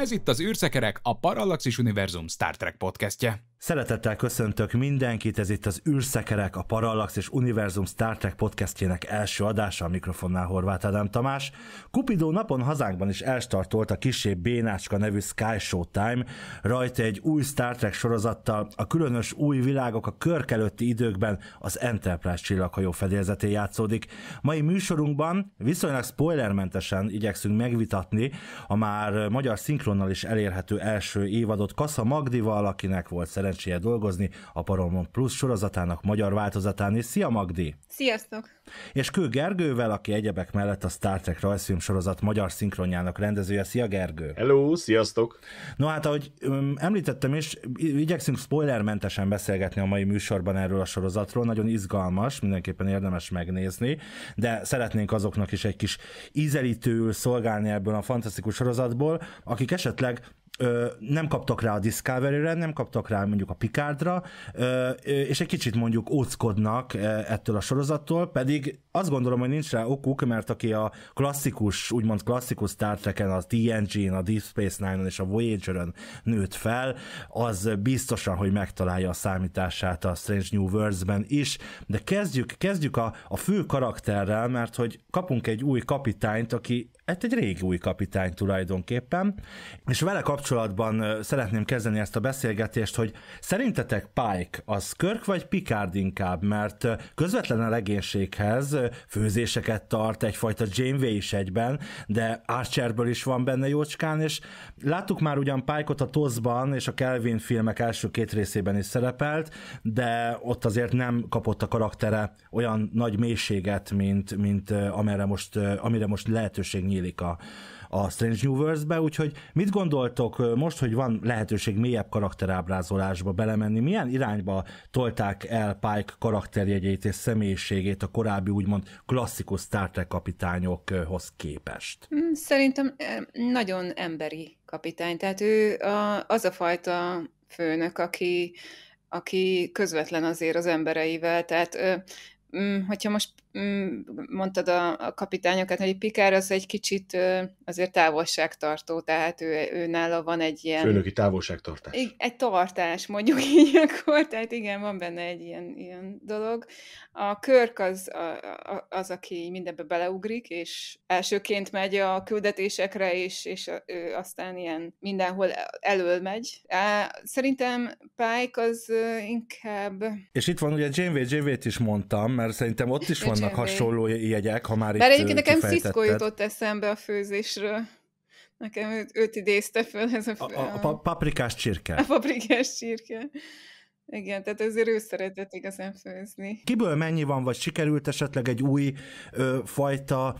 Ez itt az űrszekerek, a Parallaxis Univerzum Star Trek podcastje. Szeretettel köszöntök mindenkit, ez itt az űrszekerek, a Parallax és Univerzum Star Trek podcastjének első adása a mikrofonnál Horváth Ádám Tamás. Kupidó napon hazánkban is elstartolt a kisé Bénácska nevű Sky Show Time, rajta egy új Star Trek sorozattal, a különös új világok a körkelőtti időkben az Enterprise csillaghajó fedélzeté játszódik. Mai műsorunkban viszonylag spoilermentesen igyekszünk megvitatni a már magyar szinkronnal is elérhető első évadot Kassa Magdival, akinek volt szerencsé szerencséje dolgozni a Paramount Plus sorozatának magyar változatán, és szia Magdi! Sziasztok! És Kő Gergővel, aki egyebek mellett a Star Trek rajzfilm sorozat magyar szinkronjának rendezője. Szia Gergő! Hello, sziasztok! No hát, ahogy említettem is, igyekszünk spoilermentesen beszélgetni a mai műsorban erről a sorozatról, nagyon izgalmas, mindenképpen érdemes megnézni, de szeretnénk azoknak is egy kis ízelítő szolgálni ebből a fantasztikus sorozatból, akik esetleg nem kaptak rá a Discovery-re, nem kaptak rá mondjuk a Picardra, és egy kicsit mondjuk óckodnak ettől a sorozattól, pedig azt gondolom, hogy nincs rá okuk, mert aki a klasszikus, úgymond klasszikus Star Trek-en, a TNG-n, a Deep Space Nine-on és a Voyager-ön nőtt fel, az biztosan, hogy megtalálja a számítását a Strange New Worlds-ben is, de kezdjük, kezdjük a, a fő karakterrel, mert hogy kapunk egy új kapitányt, aki hát egy régi új kapitány tulajdonképpen, és vele kapcsolatban kapcsolatban szeretném kezdeni ezt a beszélgetést, hogy szerintetek Pike az Körk vagy Picard inkább, mert közvetlen a legénységhez főzéseket tart, egyfajta Janeway is egyben, de Archerből is van benne jócskán, és láttuk már ugyan Pike-ot a Tozban és a Kelvin filmek első két részében is szerepelt, de ott azért nem kapott a karaktere olyan nagy mélységet, mint, mint amire most, amire most lehetőség nyílik a, a Strange New Worlds-be, úgyhogy mit gondoltok most, hogy van lehetőség mélyebb karakterábrázolásba belemenni, milyen irányba tolták el Pike karakterjegyét és személyiségét a korábbi úgymond klasszikus Star Trek kapitányokhoz képest? Mm, szerintem nagyon emberi kapitány, tehát ő a, az a fajta főnök, aki, aki közvetlen azért az embereivel, tehát mm, hogyha most Mm, mondtad a, a kapitányokat, hogy Pikár az egy kicsit azért távolságtartó, tehát ő, ő nála van egy ilyen... Főnöki távolságtartás. Egy, egy tartás, mondjuk így akkor, tehát igen, van benne egy ilyen, ilyen dolog. A Körk az, a, az, aki mindenbe beleugrik, és elsőként megy a küldetésekre, és, és ő aztán ilyen mindenhol e, elől megy. Szerintem Pike az inkább... És itt van ugye Janeway, Janeway-t is mondtam, mert szerintem ott is van vannak hasonló jegyek, ha már Bár itt egyébként nekem Cisco jutott eszembe a főzésről. Nekem őt, őt idézte föl ez a, fő, a, a, a paprikás csirke. A paprikás csirke. Igen, tehát azért ő szeretett igazán főzni. Kiből mennyi van, vagy sikerült esetleg egy új ö, fajta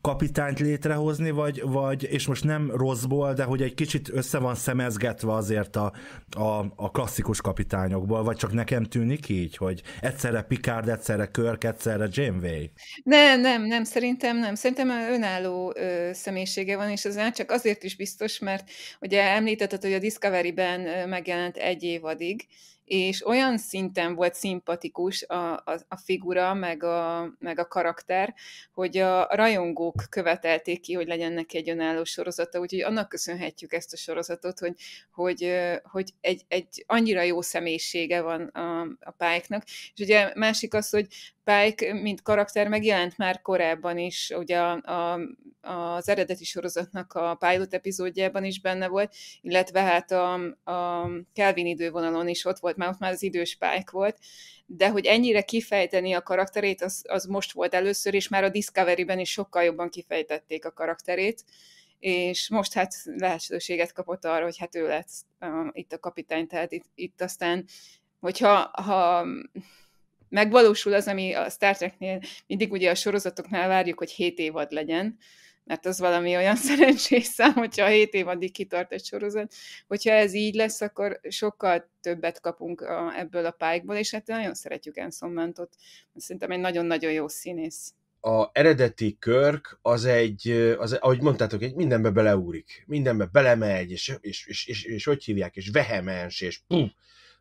kapitányt létrehozni, vagy, vagy, és most nem rosszból, de hogy egy kicsit össze van szemezgetve azért a, a, a klasszikus kapitányokból, vagy csak nekem tűnik így, hogy egyszerre Picard, egyszerre Körk, egyszerre Janeway? Nem, nem, nem, szerintem nem. Szerintem önálló ö, személyisége van, és ez már csak azért is biztos, mert ugye említetted, hogy a Discovery-ben megjelent egy évadig, és olyan szinten volt szimpatikus a, a, a figura, meg a, meg a karakter, hogy a rajongók követelték ki, hogy legyen neki egy önálló sorozata, úgyhogy annak köszönhetjük ezt a sorozatot, hogy, hogy, hogy egy, egy annyira jó személyisége van a, a pályáknak. És ugye másik az, hogy Pike, mint karakter megjelent már korábban is, ugye a, a, az eredeti sorozatnak a pilot epizódjában is benne volt, illetve hát a, a Calvin idővonalon is ott volt mert ott már az idős pályk volt, de hogy ennyire kifejteni a karakterét, az, az most volt először, és már a Discovery-ben is sokkal jobban kifejtették a karakterét, és most hát lehetőséget kapott arra, hogy hát ő lett um, itt a kapitány, tehát itt, itt aztán, hogyha ha megvalósul az, ami a Star Treknél mindig ugye a sorozatoknál várjuk, hogy 7 évad legyen, mert hát az valami olyan szerencsés szám, hogyha a 7 év addig kitart egy sorozat, hogyha ez így lesz, akkor sokkal többet kapunk a, ebből a pályákból, és hát nagyon szeretjük Enson Mantot. Szerintem egy nagyon-nagyon jó színész a eredeti körk az egy, az, ahogy mondtátok, egy mindenbe beleúrik, mindenbe belemegy, és, és, és, és, és hogy hívják, és vehemens, és pum.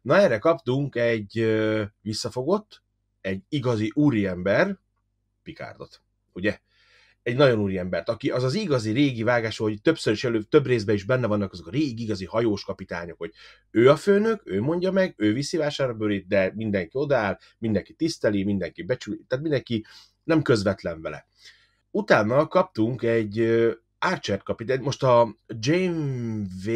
Na erre kaptunk egy visszafogott, egy igazi úriember, Pikárdot, ugye? egy nagyon embert, aki az az igazi régi vágás, hogy többször is előbb, több részben is benne vannak azok a régi igazi hajós kapitányok, hogy ő a főnök, ő mondja meg, ő viszi vásárbőrét, de mindenki odáll, mindenki tiszteli, mindenki becsül, tehát mindenki nem közvetlen vele. Utána kaptunk egy Archer kapitány, most a V.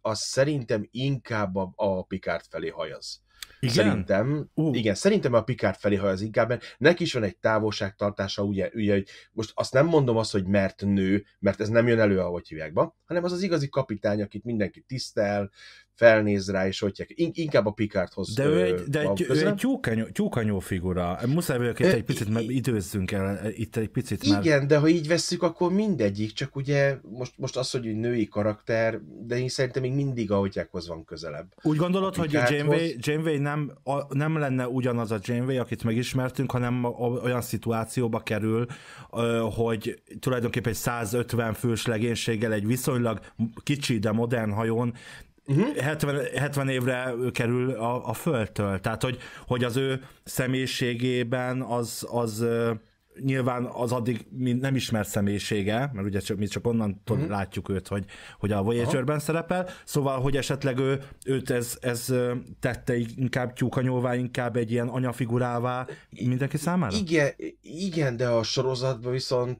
az szerintem inkább a, a Picard felé hajaz igen? Szerintem, uh. igen, szerintem a Picard felé ha az inkább, mert neki is van egy távolságtartása, ugye, ugye, hogy most azt nem mondom azt, hogy mert nő, mert ez nem jön elő, ahogy hívják be, hanem az az igazi kapitány, akit mindenki tisztel, felnéz rá, és hogy inkább a Picardhoz De ő egy, de egy, ő egy tyúkanyó, tyúkanyó figura. Muszáj vagyok, itt egy picit meg időzzünk el, e, itt egy picit már. Igen, de ha így vesszük, akkor mindegyik, csak ugye most, most az, hogy női karakter, de én szerintem még mindig a hotyákhoz van közelebb. Úgy gondolod, hogy a Janeway, Janeway nem, a, nem lenne ugyanaz a Janeway, akit megismertünk, hanem olyan szituációba kerül, hogy tulajdonképpen egy 150 fős legénységgel egy viszonylag kicsi, de modern hajón uh-huh. 70, 70 évre kerül a, a földtől. Tehát, hogy, hogy az ő személyiségében az, az nyilván az addig nem ismert személyisége, mert ugye csak, mi csak onnan mm-hmm. látjuk őt, hogy, hogy a Voyager-ben Aha. szerepel, szóval, hogy esetleg ő, őt ez, ez tette inkább tyúkanyóvá, inkább egy ilyen anyafigurává mindenki számára? Igen, igen de a sorozatban viszont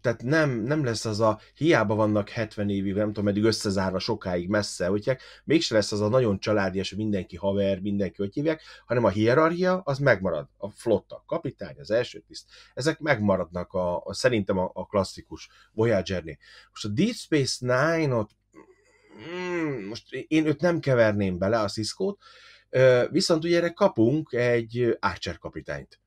tehát nem, nem lesz az a hiába vannak 70 évig, nem tudom, eddig összezárva sokáig messze, úgyhogy mégsem lesz az a nagyon családias, mindenki haver, mindenki hogy hívják, hanem a hierarchia az megmarad. A flotta, a kapitány, az első tiszt, ezek megmaradnak a, a szerintem a, a klasszikus Voyager-nél. Most a Deep Space Nine-ot, mm, most én őt nem keverném bele, a cisco viszont ugye erre kapunk egy Archer kapitányt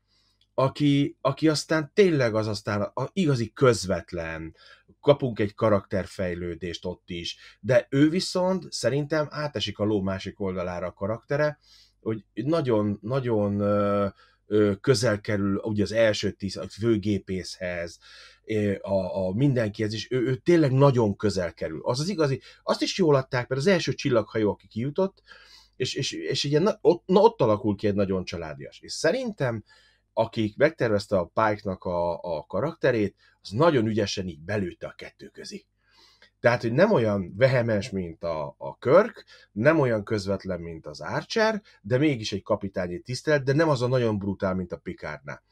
aki, aki aztán tényleg az aztán a, igazi közvetlen, kapunk egy karakterfejlődést ott is, de ő viszont szerintem átesik a ló másik oldalára a karaktere, hogy nagyon, nagyon közel kerül ugye az első tíz, a főgépészhez, a, a mindenkihez, és ő, ő tényleg nagyon közel kerül. Az az igazi, azt is jól adták, mert az első csillaghajó, aki kijutott, és, és, és ugye, na, ott, na, ott alakul ki egy nagyon családias. És szerintem, akik megtervezte a pike a, a karakterét, az nagyon ügyesen így belőtte a kettő közé. Tehát, hogy nem olyan vehemes, mint a, a Körk, nem olyan közvetlen, mint az Archer, de mégis egy kapitányi tisztelet, de nem az a nagyon brutál, mint a Picardnál.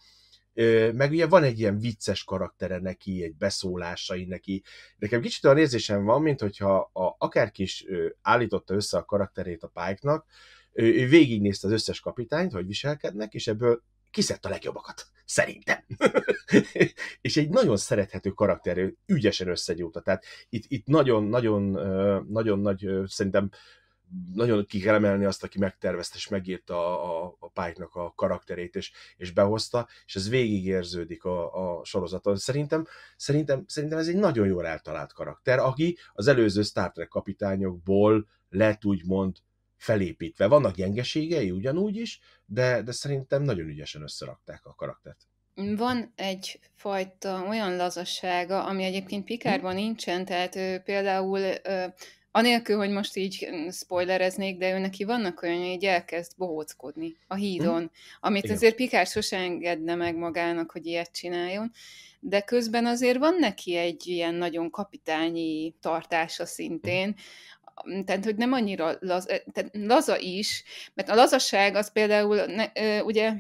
Meg ugye van egy ilyen vicces karaktere neki, egy beszólásai neki. Nekem kicsit olyan érzésem van, mint hogyha a, akárki is állította össze a karakterét a pályknak, ő, ő végignézte az összes kapitányt, hogy viselkednek, és ebből kiszedte a legjobbakat. Szerintem. és egy nagyon szerethető karakter, ügyesen összegyúlta. Tehát itt, itt nagyon, nagyon, nagyon nagy, szerintem nagyon ki kell emelni azt, aki megtervezte és megírta a, a, a Pike-nak a karakterét, és, és behozta, és ez végigérződik a, a sorozaton. Szerintem, szerintem, szerintem ez egy nagyon jól eltalált karakter, aki az előző Star Trek kapitányokból lett úgymond felépítve. Vannak gyengeségei ugyanúgy is, de, de szerintem nagyon ügyesen összerakták a karaktert. Van egyfajta olyan lazassága, ami egyébként Pikárban nincsen, tehát ő például anélkül, hogy most így mm, spoilereznék, de ő neki vannak olyan, hogy így elkezd bohóckodni a hídon, mhm. amit Igen. azért Pikár sose engedne meg magának, hogy ilyet csináljon, de közben azért van neki egy ilyen nagyon kapitányi tartása szintén, mhm tehát hogy nem annyira laza, tehát laza is, mert a lazaság az például, ne, ugye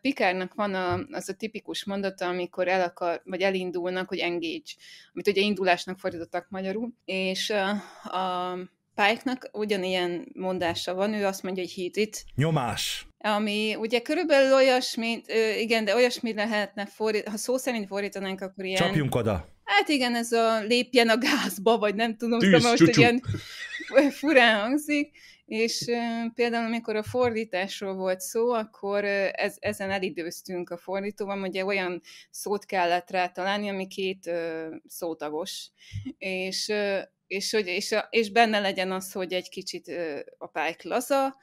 Pikárnak van a, az a tipikus mondata, amikor el akar, vagy elindulnak, hogy engage, amit ugye indulásnak fordítottak magyarul, és a, a Pike-nak ugyanilyen mondása van, ő azt mondja, hogy hit it. Nyomás. Ami ugye körülbelül olyasmi, igen, de olyasmi lehetne fordítani, ha szó szerint fordítanánk, akkor ilyen... Csapjunk oda. Hát igen, ez a lépjen a gázba, vagy nem tudom, szóval Tűz, de most csú, ilyen furán hangzik, és például amikor a fordításról volt szó, akkor ez, ezen elidőztünk a fordítóban, ugye olyan szót kellett rá találni, ami két szótagos, és és, hogy, és, és benne legyen az, hogy egy kicsit a pályk laza,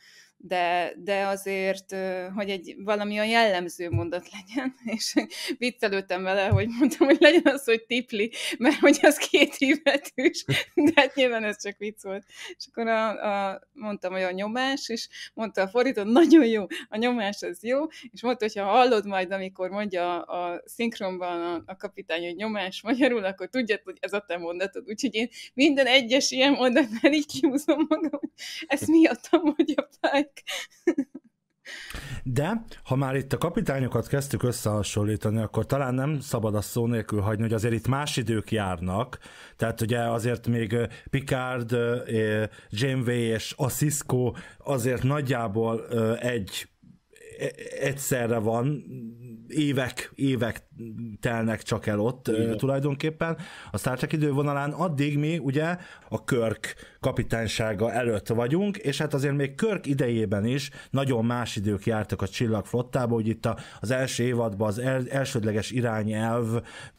de, de azért, hogy egy valami a jellemző mondat legyen, és viccelődtem vele, hogy mondtam, hogy legyen az, hogy tipli, mert hogy az két is de hát nyilván ez csak vicc volt. És akkor a, a, mondtam, hogy a nyomás, és mondta a fordító, nagyon jó, a nyomás az jó, és mondta, hogy ha hallod majd, amikor mondja a, a szinkronban a, a kapitány, hogy nyomás magyarul, akkor tudjad, hogy ez a te mondatod. Úgyhogy én minden egyes ilyen mondatnál így kiúzom magam, hogy ezt miattam mondja pály ezek. De, ha már itt a kapitányokat kezdtük összehasonlítani, akkor talán nem szabad a szó nélkül hagyni, hogy azért itt más idők járnak. Tehát ugye azért még Picard, Janeway és Cisco azért nagyjából egy E, egyszerre van, évek, évek telnek csak el ott Igen. tulajdonképpen. A Star Trek idővonalán addig mi ugye a Körk kapitánysága előtt vagyunk, és hát azért még Körk idejében is nagyon más idők jártak a csillagflottába, hogy itt az első évadban az elsődleges irányelv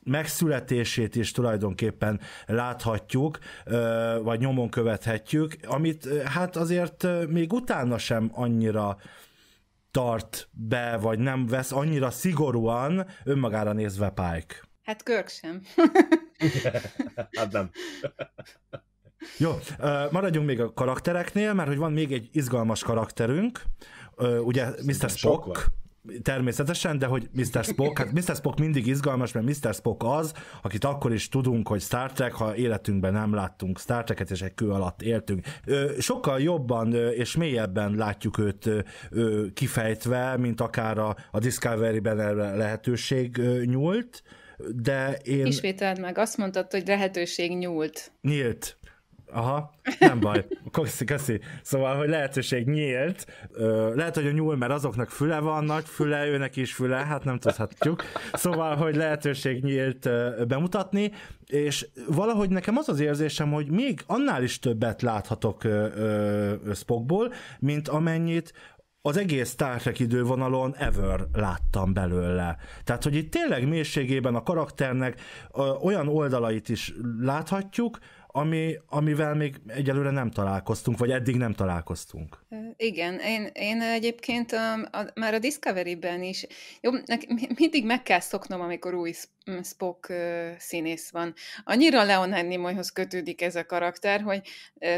megszületését is tulajdonképpen láthatjuk, vagy nyomon követhetjük, amit hát azért még utána sem annyira tart be, vagy nem vesz annyira szigorúan önmagára nézve Pike. Hát Körk sem. hát nem. Jó, maradjunk még a karaktereknél, mert hogy van még egy izgalmas karakterünk, ugye Mr. Spock természetesen, de hogy Mr. Spock, hát Mr. Spock mindig izgalmas, mert Mr. Spock az, akit akkor is tudunk, hogy Star Trek, ha életünkben nem láttunk Star Trek-et, és egy kő alatt éltünk. Sokkal jobban és mélyebben látjuk őt kifejtve, mint akár a, a Discovery-ben erre lehetőség nyúlt, de én... Ismételd meg, azt mondtad, hogy lehetőség nyúlt. Nyílt. Aha, nem baj. Köszi, köszi. Szóval, hogy lehetőség nyílt. lehet, hogy a nyúl, mert azoknak füle van, nagy füle, őnek is füle, hát nem tudhatjuk. Szóval, hogy lehetőség nyílt bemutatni, és valahogy nekem az az érzésem, hogy még annál is többet láthatok Spockból, mint amennyit az egész Star Trek idővonalon ever láttam belőle. Tehát, hogy itt tényleg mélységében a karakternek olyan oldalait is láthatjuk, ami, amivel még egyelőre nem találkoztunk, vagy eddig nem találkoztunk. Igen, én, én egyébként a, a, már a Discovery-ben is, jó, nekem mindig meg kell szoknom, amikor új Spock színész van. Annyira Leonard Nimoyhoz kötődik ez a karakter, hogy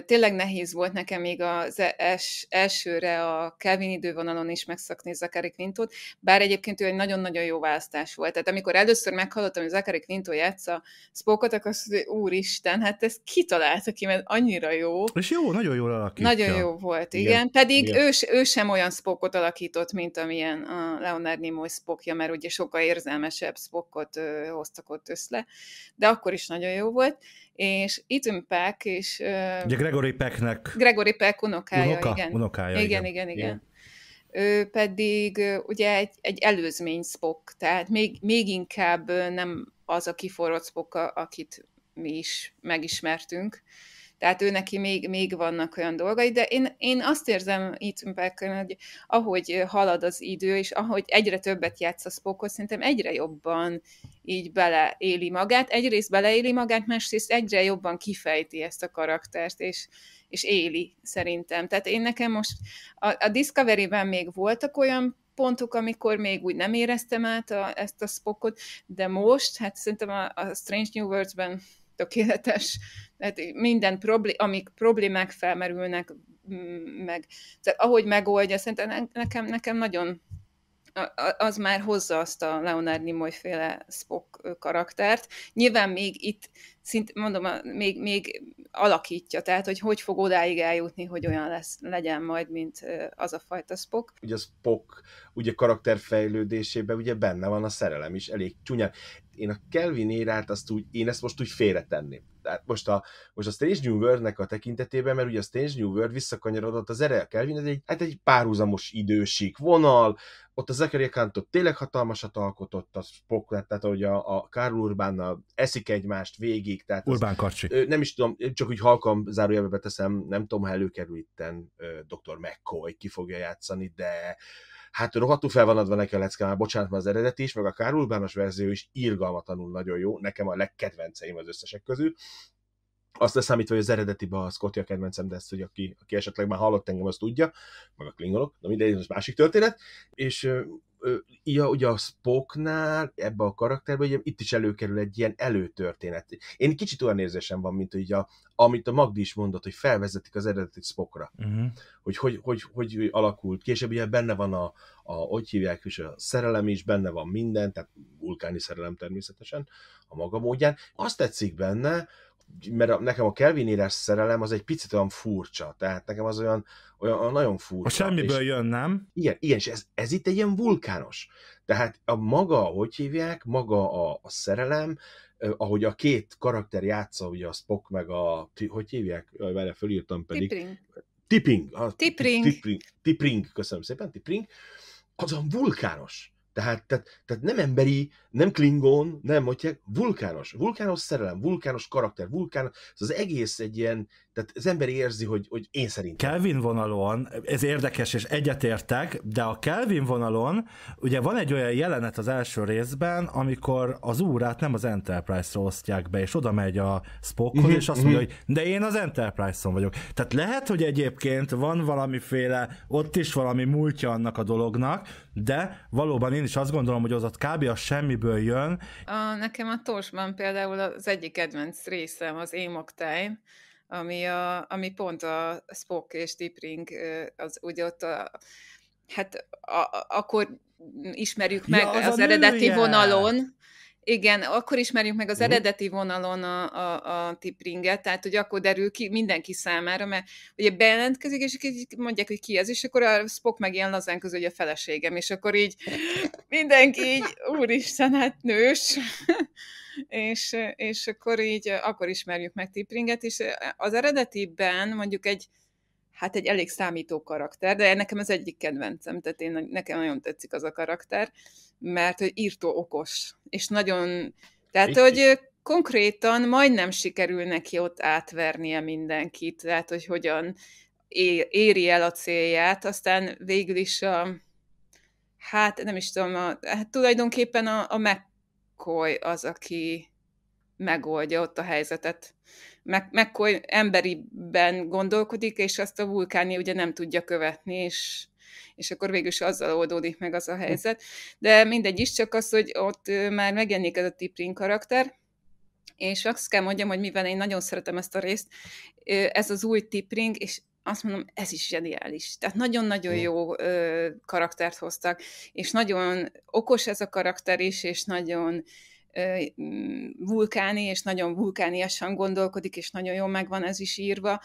tényleg nehéz volt nekem még az es, elsőre a Kevin idővonalon is megszakni Zachary Quintot, bár egyébként ő egy nagyon-nagyon jó választás volt. Tehát amikor először meghallottam, hogy Zachary Quinto játsza Spockot, akkor azt mondja, úristen, hát ez kitalálta ki, mert annyira jó. És jó, nagyon jól alakítja. Nagyon jó volt, igen. igen. Pedig igen. Ő, ő sem olyan spokot alakított, mint amilyen a Leonard Nimoy spokja, mert ugye sokkal érzelmesebb spokot hoztak ott össze, de akkor is nagyon jó volt. És Ethan Peck és... ugye Gregory Pecknek. Gregory Peck unokája, Unoka? igen. Unokája, igen. Igen, igen, igen. igen. Ő pedig ugye egy, egy előzmény spok, tehát még, még inkább nem az a kiforrott spok, akit mi is megismertünk. Tehát ő neki még, még vannak olyan dolgai, de én, én azt érzem itt Pekön, hogy ahogy halad az idő, és ahogy egyre többet játsz a Spockot, szerintem egyre jobban így beleéli magát. Egyrészt beleéli magát, másrészt egyre jobban kifejti ezt a karaktert, és, és éli szerintem. Tehát én nekem most a, a Discovery-ben még voltak olyan pontok, amikor még úgy nem éreztem át a, ezt a spokot, de most, hát szerintem a, a Strange New Worlds-ben tökéletes. Tehát minden problé- amik problémák felmerülnek, mm, meg tehát ahogy megoldja, szerintem nekem, nekem nagyon az már hozza azt a Leonard Nimoy féle Spock karaktert. Nyilván még itt, szint, mondom, még, még alakítja, tehát hogy hogy fog odáig eljutni, hogy olyan lesz, legyen majd, mint az a fajta Spock. Ugye a Spock ugye karakterfejlődésében ugye benne van a szerelem is elég csúnya én a Kelvin érát azt úgy, én ezt most úgy félretenném. Tehát most a, most a Strange New World-nek a tekintetében, mert ugye a Strange New World visszakanyarodott az erre a Kelvin, ez egy, hát egy párhuzamos idősík vonal, ott a Zachary Cantot tényleg hatalmasat alkotott, a Spock, tehát ahogy a, a Karl Urbánnal eszik egymást végig. Tehát Urbán az, Karcsi. Nem is tudom, csak úgy halkan zárójelbe teszem, nem tudom, ha előkerül itten Dr. McCoy, ki fogja játszani, de hát rohadtul fel van adva neki a lecke, már bocsánat, mert az eredeti is, meg a Kár Urbános verzió is írgalmatlanul nagyon jó, nekem a legkedvenceim az összesek közül. Azt leszámítva, hogy az eredetiben a Scotty a kedvencem, de ezt, hogy aki, aki esetleg már hallott engem, azt tudja, meg a klingonok, de mindegy, az másik történet, és ja, ugye a Spocknál, ebbe a karakterbe, ugye itt is előkerül egy ilyen előtörténet. Én kicsit olyan érzésem van, mint ugye a, amit a Magdi is mondott, hogy felvezetik az eredeti Spockra. Uh-huh. Mhm. Hogy, hogy, hogy, hogy, hogy alakult. Később ugye benne van a, a, hogy hívják is, a szerelem is, benne van minden, tehát vulkáni szerelem természetesen, a maga módján. Azt tetszik benne, mert a, nekem a Kelvin írás szerelem az egy picit olyan furcsa, tehát nekem az olyan, olyan, olyan nagyon furcsa. A semmiből és, jön, nem? Igen, igen és ez, ez itt egy ilyen vulkános. Tehát a maga, hogy hívják, maga a, a szerelem, ahogy a két karakter játsza, ugye a Spock meg a, hogy hívják, vele fölírtam pedig. Tipring. Tipping. tipring. Ah, tipring. Tipring, köszönöm szépen, Tipring. Az a vulkános. Tehát, tehát, tehát nem emberi, nem klingon, nem, hogy vulkános, vulkános szerelem, vulkános karakter, vulkános ez az egész egy ilyen, tehát az ember érzi, hogy, hogy én szerintem. Kelvin vonalon, ez érdekes, és egyetértek, de a Kelvin vonalon ugye van egy olyan jelenet az első részben, amikor az órát nem az Enterprise-ra osztják be, és oda megy a Spockhoz, uh-huh, és azt uh-huh. mondja, mhm. hogy de én az Enterprise-on vagyok. Tehát lehet, hogy egyébként van valamiféle, ott is valami múltja annak a dolognak, de valóban én is azt gondolom, hogy az ott kb. a semmiből jön. A, nekem a Tósban például az egyik kedvenc részem az Time, ami, a, ami pont a Spock és Ring, az ugye ott a, hát a, a, akkor ismerjük meg ja, az, az eredeti nője. vonalon, igen, akkor ismerjük meg az mhm. eredeti vonalon a, a, a tipringet, tehát hogy akkor derül ki mindenki számára, mert ugye bejelentkezik, és így mondják, hogy ki ez, és akkor a Spock meg ilyen lazán közül, hogy a feleségem, és akkor így mindenki így, úristen, hát nős, és, és akkor így, akkor ismerjük meg tipringet, és az eredetiben mondjuk egy hát egy elég számító karakter, de nekem az egyik kedvencem, tehát én, nekem nagyon tetszik az a karakter, mert hogy írtó okos, és nagyon, tehát Itt. hogy konkrétan majdnem sikerül neki ott átvernie mindenkit, tehát hogy hogyan éri el a célját, aztán végül is a, hát nem is tudom, a, hát tulajdonképpen a, a McCoy az, aki megoldja ott a helyzetet. Meg, McCoy emberiben gondolkodik, és azt a vulkáni ugye nem tudja követni, és és akkor végül is azzal oldódik meg az a helyzet. De mindegy is, csak az, hogy ott már megjelenik ez a Tiprin karakter, és azt kell mondjam, hogy mivel én nagyon szeretem ezt a részt, ez az új Tipring, és azt mondom, ez is zseniális. Tehát nagyon-nagyon jó ö, karaktert hoztak, és nagyon okos ez a karakter is, és nagyon ö, mm, vulkáni, és nagyon vulkániasan gondolkodik, és nagyon jól megvan ez is írva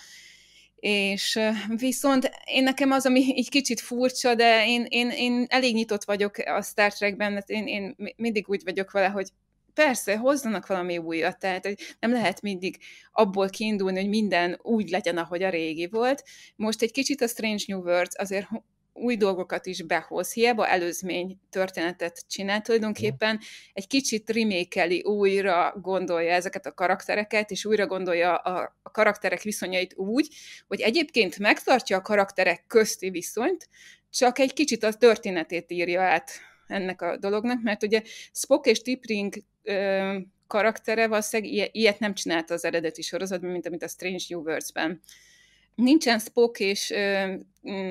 és viszont én nekem az, ami így kicsit furcsa, de én, én, én elég nyitott vagyok a Star Trekben, mert hát én, én mindig úgy vagyok vele, hogy persze, hozzanak valami újat, tehát hogy nem lehet mindig abból kiindulni, hogy minden úgy legyen, ahogy a régi volt. Most egy kicsit a Strange New World azért új dolgokat is behoz, hiába előzmény történetet csinál, tulajdonképpen egy kicsit rimékeli, újra gondolja ezeket a karaktereket, és újra gondolja a, a karakterek viszonyait úgy, hogy egyébként megtartja a karakterek közti viszonyt, csak egy kicsit a történetét írja át ennek a dolognak, mert ugye Spock és Tipring ö, karaktere valószínűleg ilyet nem csinált az eredeti sorozatban, mint amit a Strange New Worlds-ben Nincsen Spock és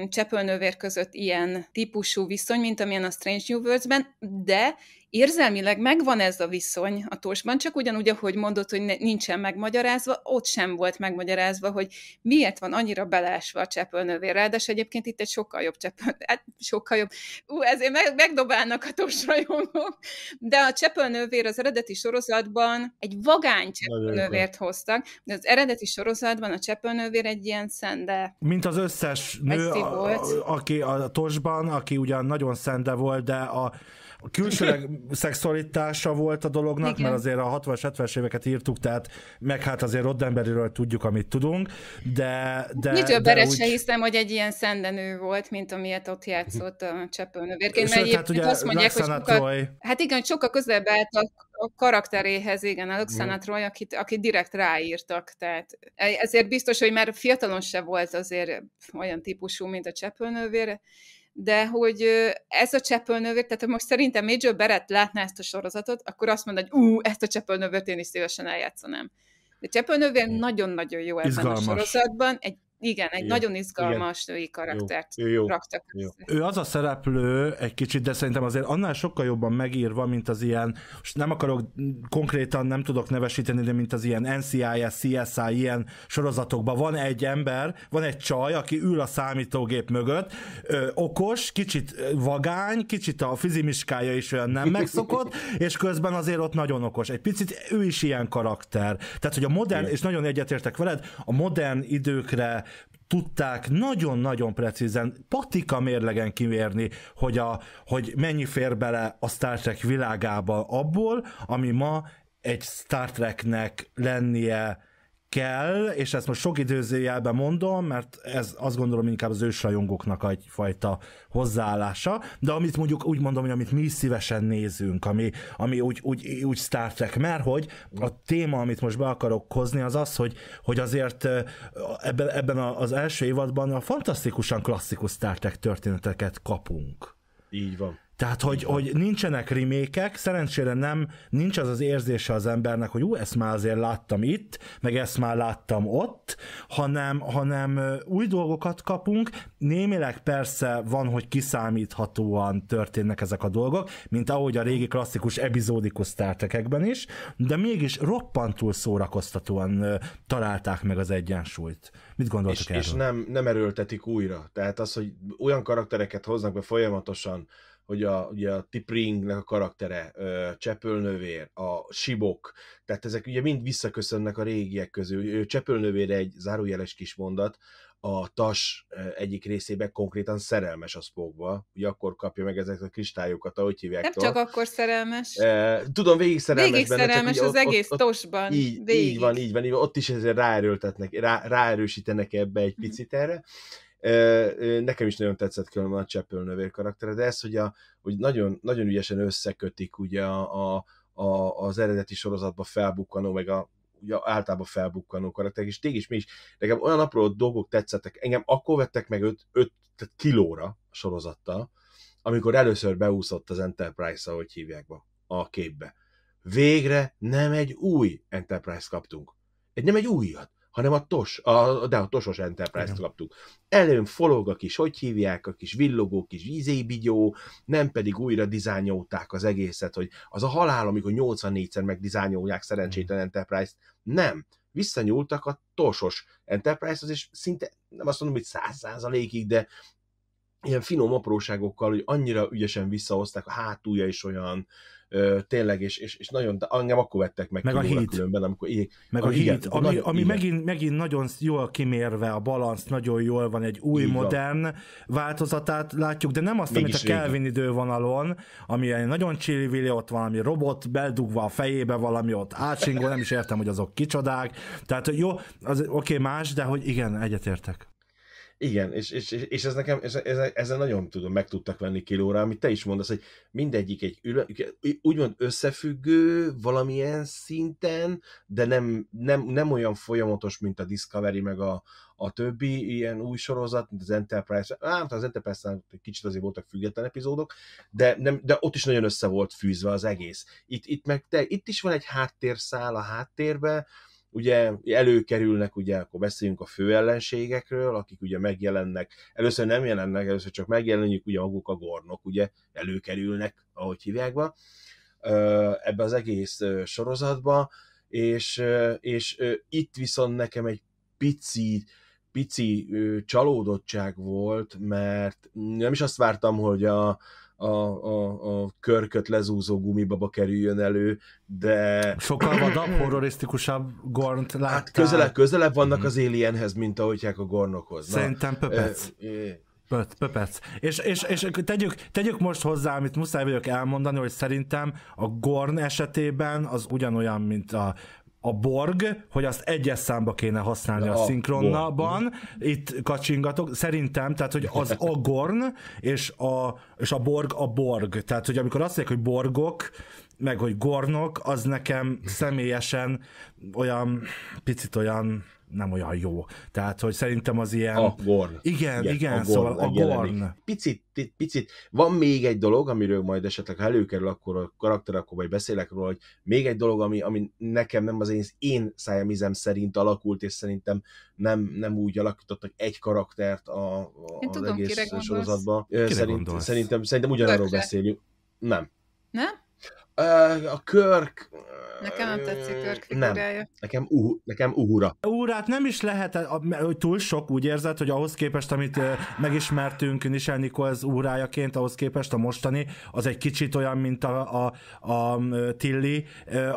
Csepelnővér között ilyen típusú viszony, mint amilyen a Strange New Worlds-ben, de érzelmileg megvan ez a viszony a tosban, csak ugyanúgy, ahogy mondott, hogy nincsen megmagyarázva, ott sem volt megmagyarázva, hogy miért van annyira belásva a cseppelnővér. Ráadásul egyébként itt egy sokkal jobb cseppel, hát sokkal jobb, ú, ezért meg, megdobálnak a tosrajongók, de a cseppelnővér az eredeti sorozatban egy vagány cseppelnővért hoztak, de az eredeti sorozatban a cseppelnővér egy ilyen szende. Mint az összes nő, a, a, aki a tosban, aki ugyan nagyon szende volt, de a külsőleg szexualitása volt a dolognak, Igen. mert azért a 60-as, 70-es éveket írtuk, tehát meg hát azért Roddenberryről tudjuk, amit tudunk, de... de Nyitő de úgy... se hiszem, hogy egy ilyen szendenő volt, mint amilyet ott játszott a csepőnövérként, mert egyébként hát ugye azt mondják, Laksana hogy sokkal, hát igen, sokkal közelebb állt a, karakteréhez, igen, a mm. Troy, akit, akit direkt ráírtak, tehát ezért biztos, hogy már fiatalon se volt azért olyan típusú, mint a csepőnővér, de hogy ez a csepölnövér, tehát most szerintem Major Barrett látná ezt a sorozatot, akkor azt mondja, hogy ú, ezt a csepölnövért én is szívesen eljátszanám. De csepölnövér hm. nagyon-nagyon jó ebben Izgalmas. a sorozatban, egy igen, egy igen, nagyon izgalmas női karaktert jó, jó, raktak. Jó. Ő az a szereplő egy kicsit, de szerintem azért annál sokkal jobban megírva, mint az ilyen, most nem akarok konkrétan, nem tudok nevesíteni, de mint az ilyen NCIS, CSI, ilyen sorozatokban van egy ember, van egy csaj, aki ül a számítógép mögött, ö, okos, kicsit vagány, kicsit a fizimiskája is olyan nem megszokott, és közben azért ott nagyon okos. Egy picit ő is ilyen karakter. Tehát, hogy a modern, igen. és nagyon egyetértek veled, a modern időkre tudták nagyon-nagyon precízen patika mérlegen kimérni, hogy, a, hogy mennyi fér bele a Star Trek világába abból, ami ma egy Star Treknek lennie kell, és ezt most sok időzőjelben mondom, mert ez azt gondolom inkább az ősrajongóknak egyfajta hozzáállása, de amit mondjuk úgy mondom, hogy amit mi szívesen nézünk, ami, ami úgy, úgy, úgy Star Trek, mert hogy a téma, amit most be akarok hozni, az az, hogy, hogy azért ebben, ebben az első évadban a fantasztikusan klasszikus Star Trek történeteket kapunk. Így van. Tehát, hogy, hogy nincsenek rimékek, szerencsére nem, nincs az az érzése az embernek, hogy ú, ezt már azért láttam itt, meg ezt már láttam ott, hanem, hanem új dolgokat kapunk, némileg persze van, hogy kiszámíthatóan történnek ezek a dolgok, mint ahogy a régi klasszikus epizódikus tártekekben is, de mégis roppantul szórakoztatóan találták meg az egyensúlyt. Mit gondoltak és, erről? És nem, nem erőltetik újra. Tehát az, hogy olyan karaktereket hoznak be folyamatosan, hogy a, ugye a Tipringnek a karaktere, Csepölnövér, a Sibok, tehát ezek ugye mind visszaköszönnek a régiek közül. Csepölnövér egy zárójeles kis mondat, a tas egyik részében konkrétan szerelmes a spókba, ugye akkor kapja meg ezeket a kristályokat, ahogy hívják. Nem tol. csak akkor szerelmes. E, tudom, végig szerelmes. Végig benne, szerelmes az ott, egész ott, ott, tosban. Így, végig. így van, így van, így van. Ott is ezért ráerőltetnek, rá, ráerősítenek ebbe egy mhm. picit erre. Mm Nekem is nagyon tetszett különben a Chapel növér karaktere, de ez, hogy, a, hogy nagyon, nagyon ügyesen összekötik ugye a, a, az eredeti sorozatba felbukkanó, meg a ugye általában felbukkanó karakterek, és tégis mi is, nekem olyan apró dolgok tetszettek, engem akkor vettek meg 5 kilóra a sorozattal, amikor először beúszott az enterprise ahogy hívják be, a képbe. Végre nem egy új Enterprise kaptunk. Egy nem egy újat hanem a TOS, a, de a TOSOS Enterprise-t kaptuk. Előn folog a kis, hogy hívják, a kis villogó, kis vízébigyó, nem pedig újra dizájnolták az egészet, hogy az a halál, amikor 84-szer megdizájnyolják szerencsétlen Enterprise-t. Nem. Visszanyúltak a TOSOS Enterprise-hoz, és szinte, nem azt mondom, hogy száz százalékig, de ilyen finom apróságokkal, hogy annyira ügyesen visszahozták, a hátulja is olyan, tényleg, és, és, és nagyon, de engem akkor vettek meg, meg a híd. különben, amikor ég, meg a, a igen, ami, nagyon, ami igen. Megint, megint nagyon jól kimérve, a balansz nagyon jól van, egy új, igen. modern változatát látjuk, de nem azt, Mégis amit a régi. Kelvin idővonalon, ami egy nagyon csillivili, ott valami robot beldugva a fejébe valami ott átsingol, nem is értem, hogy azok kicsodák, tehát jó, az, oké, okay, más, de hogy igen, egyetértek. Igen, és, és, és ez nekem, ez, ez, ezzel nagyon tudom, meg tudtak venni kilóra, amit te is mondasz, hogy mindegyik egy úgymond összefüggő valamilyen szinten, de nem, nem, nem olyan folyamatos, mint a Discovery, meg a, a többi ilyen új sorozat, mint az Enterprise, hát az enterprise egy kicsit azért voltak független epizódok, de, nem, de ott is nagyon össze volt fűzve az egész. Itt, itt, meg, te, itt is van egy háttérszál a háttérbe, ugye előkerülnek, ugye akkor beszéljünk a ellenségekről, akik ugye megjelennek, először nem jelennek, először csak megjelenjük ugye maguk a gornok, ugye előkerülnek, ahogy hívják be, ebbe az egész sorozatba, és, és itt viszont nekem egy pici, pici csalódottság volt, mert nem is azt vártam, hogy a, a, a, a körköt lezúzó gumibaba kerüljön elő, de... Sokkal vadabb, horrorisztikusabb Gornt hát láttál. Hát közelebb, közelebb vannak mhm. az Alienhez, mint ahogyják a Gornokhoz. Na, Szerintem pöpec. E, Pöt, pöpec. És, és, és tegyük, tegyük most hozzá, amit muszáj vagyok elmondani, hogy szerintem a Gorn esetében az ugyanolyan, mint a a Borg, hogy azt egyes számba kéne használni a, a szinkronnaban. itt kacsingatok, szerintem, tehát hogy az a Gorn és a, és a Borg a Borg, tehát hogy amikor azt mondják, hogy Borgok, meg hogy Gornok, az nekem személyesen olyan, picit olyan nem olyan jó. Tehát, hogy szerintem az ilyen... A Gorn. Igen, igen, igen a szóval gorn szóval a Gorn. Picit, picit. Van még egy dolog, amiről majd esetleg, ha előkerül, akkor a karakter, akkor majd beszélek róla, hogy még egy dolog, ami, ami nekem nem az én, én szájamizem szerint alakult, és szerintem nem, nem úgy alakítottak egy karaktert a, a én tudom, egész sorozatban. Szerint, szerintem, szerintem, szerintem ugyanarról beszélünk. Nem. Nem? a Körk... Nekem nem tetszik Körk figurája. Nem. Nekem, uh, nekem uhura. Uhurát nem is lehet, hogy túl sok, úgy érzed, hogy ahhoz képest, amit megismertünk Nisel Nikolz uhrájaként, ahhoz képest a mostani, az egy kicsit olyan, mint a, a, a Tilly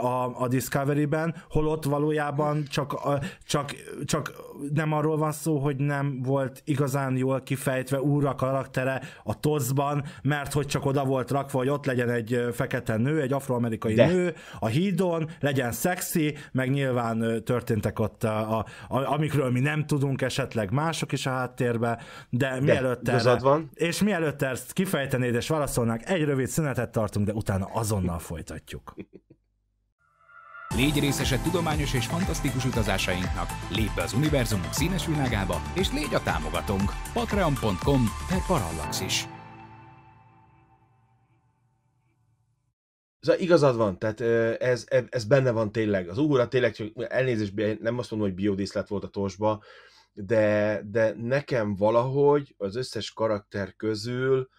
a, a Discovery-ben, holott valójában csak, a, csak, csak nem arról van szó, hogy nem volt igazán jól kifejtve úra karaktere a tozban, mert hogy csak oda volt rakva, hogy ott legyen egy fekete nő, egy afroamerikai De. nő a hídon, legyen szexi, meg nyilván történtek ott, a, a, a, amikről mi nem tudunk, esetleg mások is a háttérbe, de, de mielőtt erre, van. és mielőtt ezt kifejtenéd és válaszolnák, egy rövid szünetet tartunk, de utána azonnal folytatjuk. Légy részese tudományos és fantasztikus utazásainknak, lépj be az univerzumunk színes világába, és légy a támogatónk patreon.com per parallaxis. Szóval igazad van, tehát ez, ez benne van tényleg. Az uhura tényleg csak elnézést, nem azt mondom, hogy biodíszlet volt a tosba, de, de nekem valahogy az összes karakter közül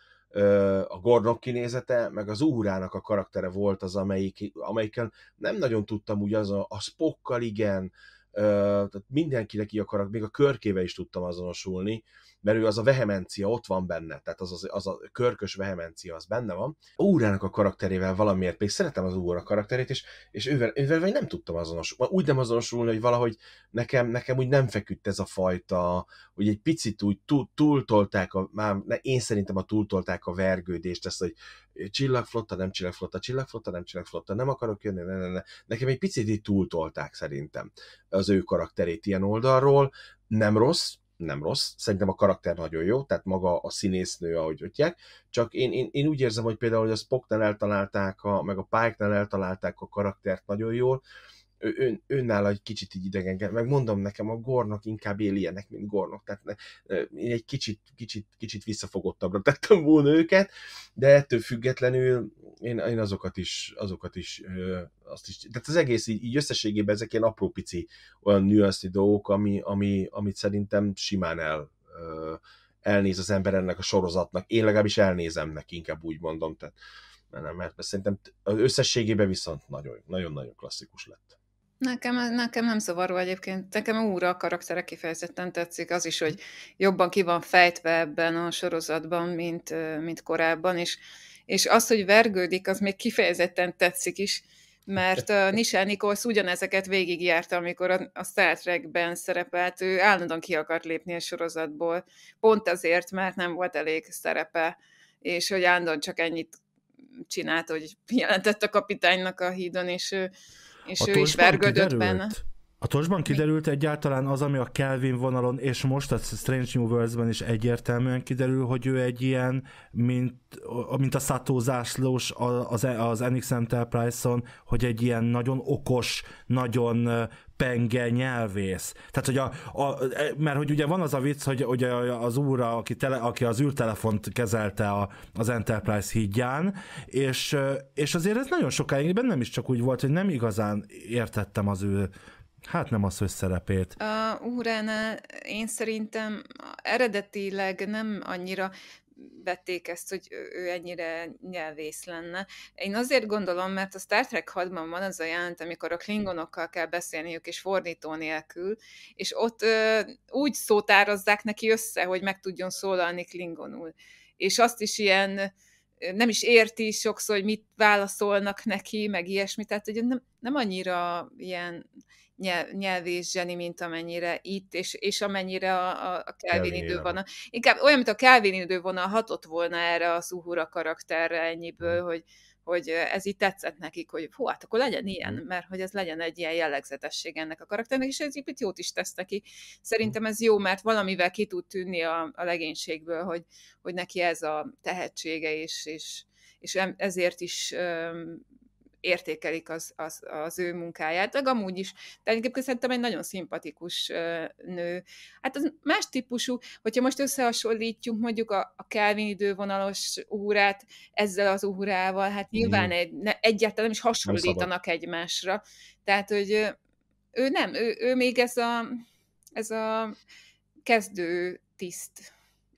a Gornok kinézete, meg az úrának a karaktere volt az, amelyik, amelyikkel nem nagyon tudtam úgy az a, a spokkal igen, tehát mindenkinek így akarok, még a körkével is tudtam azonosulni, mert ő az a vehemencia ott van benne, tehát az, az, az a körkös vehemencia az benne van. Úrának a karakterével valamiért, még szeretem az úra karakterét, és, és ővel, ővel vagy nem tudtam azonosulni, úgy nem azonosulni, hogy valahogy nekem, nekem úgy nem feküdt ez a fajta, hogy egy picit úgy túl, túltolták, a, már ne, én szerintem a túltolták a vergődést, ezt, hogy csillagflotta, nem csillagflotta, csillagflotta, nem csillagflotta, nem akarok jönni, ne, ne, ne. Nekem egy picit így túltolták szerintem az ő karakterét ilyen oldalról, nem rossz, nem rossz. Szerintem a karakter nagyon jó, tehát maga a színésznő, ahogy ötják. Csak én, én, én úgy érzem, hogy például hogy a Spocknál eltalálták, a, meg a Pike-nál eltalálták a karaktert nagyon jól, ön, önnál egy kicsit így idegen, meg mondom nekem, a gornok inkább ilyenek, mint gornok, tehát ne, én egy kicsit, kicsit, kicsit visszafogottabbra tettem volna őket, de ettől függetlenül én, én azokat is, azokat is, ö, azt is, tehát az egész így, így összességében ezek ilyen apró pici olyan nüanszi dolgok, ami, ami, amit szerintem simán el, ö, elnéz az ember ennek a sorozatnak. Én legalábbis elnézem neki, inkább úgy mondom, tehát mert, mert szerintem összességében viszont nagyon, nagyon-nagyon klasszikus lett. Nekem, nekem nem szavaró egyébként. Nekem úra a karaktere kifejezetten tetszik. Az is, hogy jobban ki van fejtve ebben a sorozatban, mint, mint korábban. És, és az, hogy vergődik, az még kifejezetten tetszik is, mert a Nisha Nikolsz ugyanezeket végigjárta, amikor a, a Star Trekben szerepelt. Ő állandóan ki akart lépni a sorozatból. Pont azért, mert nem volt elég szerepe, és hogy állandóan csak ennyit csinált, hogy jelentett a kapitánynak a hídon, és ő, és a ő is vergődött kiderült, benne. A tosban kiderült egyáltalán az, ami a Kelvin vonalon, és most a Strange New Worlds-ben is egyértelműen kiderül, hogy ő egy ilyen, mint, mint a Sato zászlós az, az NX Enterprise-on, hogy egy ilyen nagyon okos, nagyon penge nyelvész. Tehát, hogy a, a, e, mert hogy ugye van az a vicc, hogy hogy az úr, aki, tele, aki az űrtelefont kezelte a, az Enterprise hídján, és, és azért ez nagyon sokáig bennem is csak úgy volt, hogy nem igazán értettem az ő Hát nem az, hogy szerepét. Uh, úrán, én szerintem eredetileg nem annyira, vették ezt, hogy ő ennyire nyelvész lenne. Én azért gondolom, mert a Star Trek 6-ban van az a jelent, amikor a klingonokkal kell beszélniük, és fordító nélkül, és ott ö, úgy szótározzák neki össze, hogy meg tudjon szólalni klingonul. És azt is ilyen nem is érti sokszor, hogy mit válaszolnak neki, meg ilyesmi, tehát hogy nem, nem annyira ilyen nyelv, nyelvi zseni, mint amennyire itt, és, és amennyire a, a, a Kelvin, Kelvin idővonal. Inkább olyan, mint a Kelvin idővonal hatott volna erre a Suhura karakterre ennyiből, hmm. hogy, hogy ez így tetszett nekik, hogy hú, hát akkor legyen hm. ilyen, mert hogy ez legyen egy ilyen jellegzetesség ennek a karakternek, és ez egyébként jót is tesz neki. Hm. Szerintem ez jó, mert valamivel ki tud tűnni a, a legénységből, hogy, hogy neki ez a tehetsége, és, és, és ezért is értékelik az, az, az ő munkáját, meg amúgy is. De egyébként szerintem egy nagyon szimpatikus nő. Hát az más típusú, hogyha most összehasonlítjuk mondjuk a, a Kelvin idővonalos órát ezzel az órával, hát nyilván mm. egy, ne, egyáltalán nem is hasonlítanak nem egymásra. Tehát, hogy ő nem, ő, ő még ez a, ez a kezdő tiszt.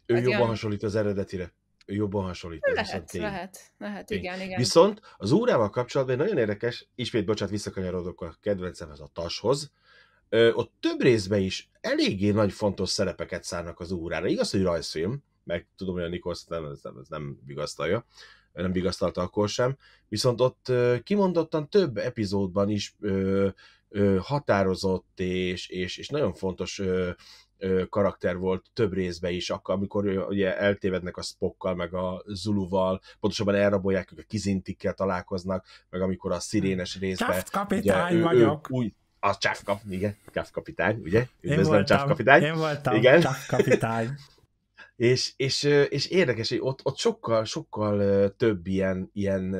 Ő hát jobban olyan... hasonlít az eredetire jobban hasonlít. Lehet, lehet, lehet, igen, igen. Viszont az órával kapcsolatban nagyon érdekes, ismét bocsánat, visszakanyarodok a kedvencemhez, a tashoz, Ö, ott több részben is eléggé nagy fontos szerepeket szárnak az órára. Igaz, hogy rajzfilm, meg tudom, hogy a Nikos nem, ez nem, ez nem vigasztalja, nem vigasztalta akkor sem, viszont ott kimondottan több epizódban is ö, ö, határozott és, és, és nagyon fontos ö, karakter volt több részben is, akkor, amikor ugye eltévednek a Spockkal, meg a Zuluval, pontosabban elrabolják, ők a kizintikkel találkoznak, meg amikor a szirénes hmm. részben... Csaft kapitány ugye, vagyok! Ő, úgy, a Csáv kap, igen, Csáv kapitány, ugye? Üdvözlöm, én voltam, Csáv kapitány. Én voltam, igen. Csáv kapitány. És, és, és érdekes, hogy ott, ott sokkal, sokkal több ilyen, ilyen,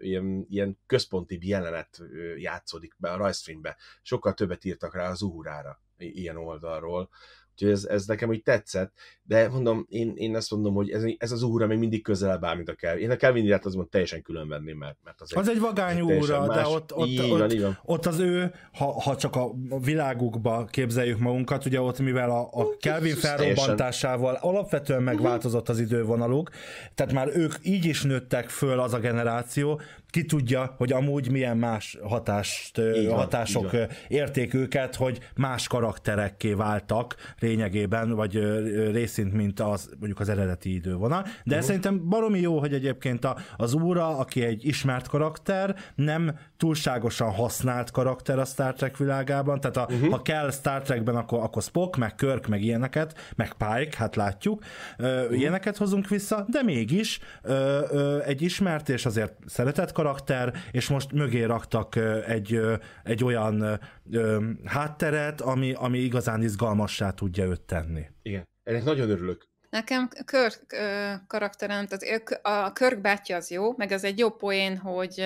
ilyen, ilyen központi jelenet játszódik be a rajzfilmbe. Sokkal többet írtak rá az uhurára ilyen oldalról. Úgyhogy ez, ez nekem úgy tetszett, de mondom, én, én azt mondom, hogy ez, ez az úra még mindig közelebb áll, mint a Kelvin. Én a Kelvin irányt mondom, teljesen külön venném, mert, mert az, az egy, egy vagány úra, más. de ott, ott, így ott, így ott az ő, ha, ha csak a világukba képzeljük magunkat, ugye ott mivel a, a Kelvin felrobbantásával alapvetően megváltozott az idővonaluk, tehát már ők így is nőttek föl az a generáció, ki tudja, hogy amúgy milyen más hatást, van, hatások érték őket, hogy más karakterekké váltak lényegében, vagy részint, mint az mondjuk az eredeti idővonal. De uh-huh. szerintem baromi jó, hogy egyébként az úra, aki egy ismert karakter, nem túlságosan használt karakter a Star Trek világában, tehát a, uh-huh. ha kell Star Trekben, akkor, akkor Spock, meg Körk, meg ilyeneket, meg Pike, hát látjuk, ö, uh-huh. ilyeneket hozunk vissza, de mégis ö, ö, egy ismert és azért szeretett karakter, és most mögé raktak egy, egy olyan ö, hátteret, ami, ami igazán izgalmassá tudja őt tenni. Igen, ennek nagyon örülök. Nekem Körk karakterem, tehát a Körk bátyja az jó, meg az egy jó poén, hogy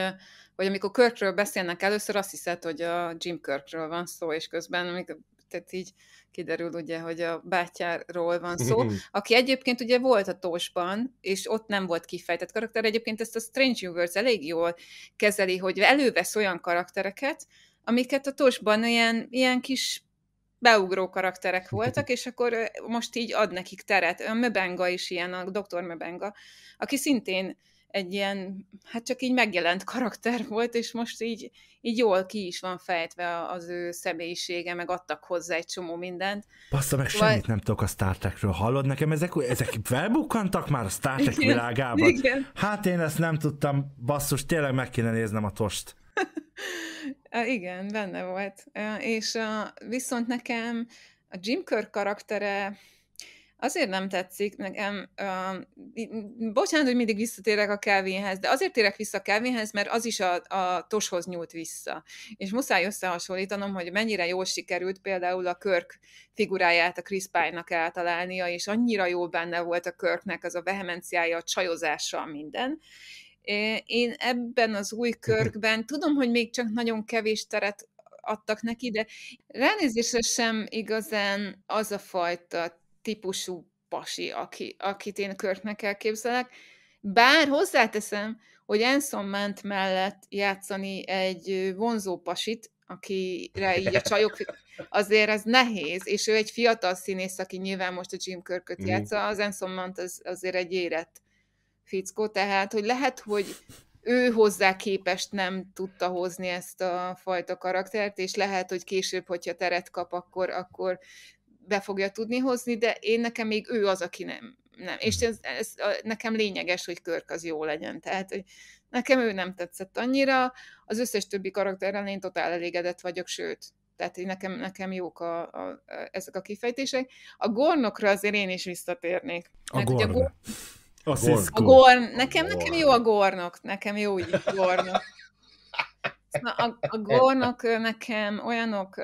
hogy amikor Körkről beszélnek először, azt hiszed, hogy a Jim Körkről van szó, és közben amik, tehát így kiderül ugye, hogy a bátyáról van szó, mhm. aki egyébként ugye volt a tósban, és ott nem volt kifejtett karakter, egyébként ezt a Strange Universe elég jól kezeli, hogy elővesz olyan karaktereket, amiket a tosban ilyen, ilyen kis beugró karakterek voltak, és akkor most így ad nekik teret. A Möbenga is ilyen, a doktor Möbenga, aki szintén egy ilyen, hát csak így megjelent karakter volt, és most így, így jól ki is van fejtve az ő személyisége, meg adtak hozzá egy csomó mindent. Bassza, meg Vaj... semmit nem tudok a Star Trekről. Hallod nekem, ezek, ezek felbukkantak már a Star Trek igen, világában? Igen. Hát én ezt nem tudtam, basszus, tényleg meg kéne néznem a tost. igen, benne volt. És viszont nekem a Jim Kirk karaktere Azért nem tetszik nekem, uh, bocsánat, hogy mindig visszatérek a Kelvinhez, de azért térek vissza a Kelvinhez, mert az is a, a toshoz nyúlt vissza. És muszáj összehasonlítanom, hogy mennyire jól sikerült például a Körk figuráját a Chris Pine-nak eltalálnia, és annyira jó benne volt a Körknek az a vehemenciája, a csajozása minden. Én ebben az új mhm. körkben tudom, hogy még csak nagyon kevés teret adtak neki, de ránézésre sem igazán az a fajta típusú pasi, aki, akit én Körtnek elképzelek. Bár hozzáteszem, hogy Enson ment mellett játszani egy vonzó pasit, akire így a csajok, azért ez nehéz, és ő egy fiatal színész, aki nyilván most a Jim Körköt mhm. játsza, az Enson Mount az, azért egy érett fickó, tehát hogy lehet, hogy ő hozzá képest nem tudta hozni ezt a fajta karaktert, és lehet, hogy később, hogyha teret kap, akkor, akkor be fogja tudni hozni, de én nekem még ő az, aki nem. nem. És mhm. ez, ez, nekem lényeges, hogy Körk az jó legyen. Tehát, hogy nekem ő nem tetszett annyira, az összes többi karakterrel én totál elégedett vagyok, sőt, tehát így nekem, nekem jók a, a, a, ezek a kifejtések. A gornokra azért én is visszatérnék. A mert gorn. A, gorn, a, gorn. A gorn. Nekem, a nekem jó a gornok. Nekem jó így gornok. A, a gónok nekem olyanok,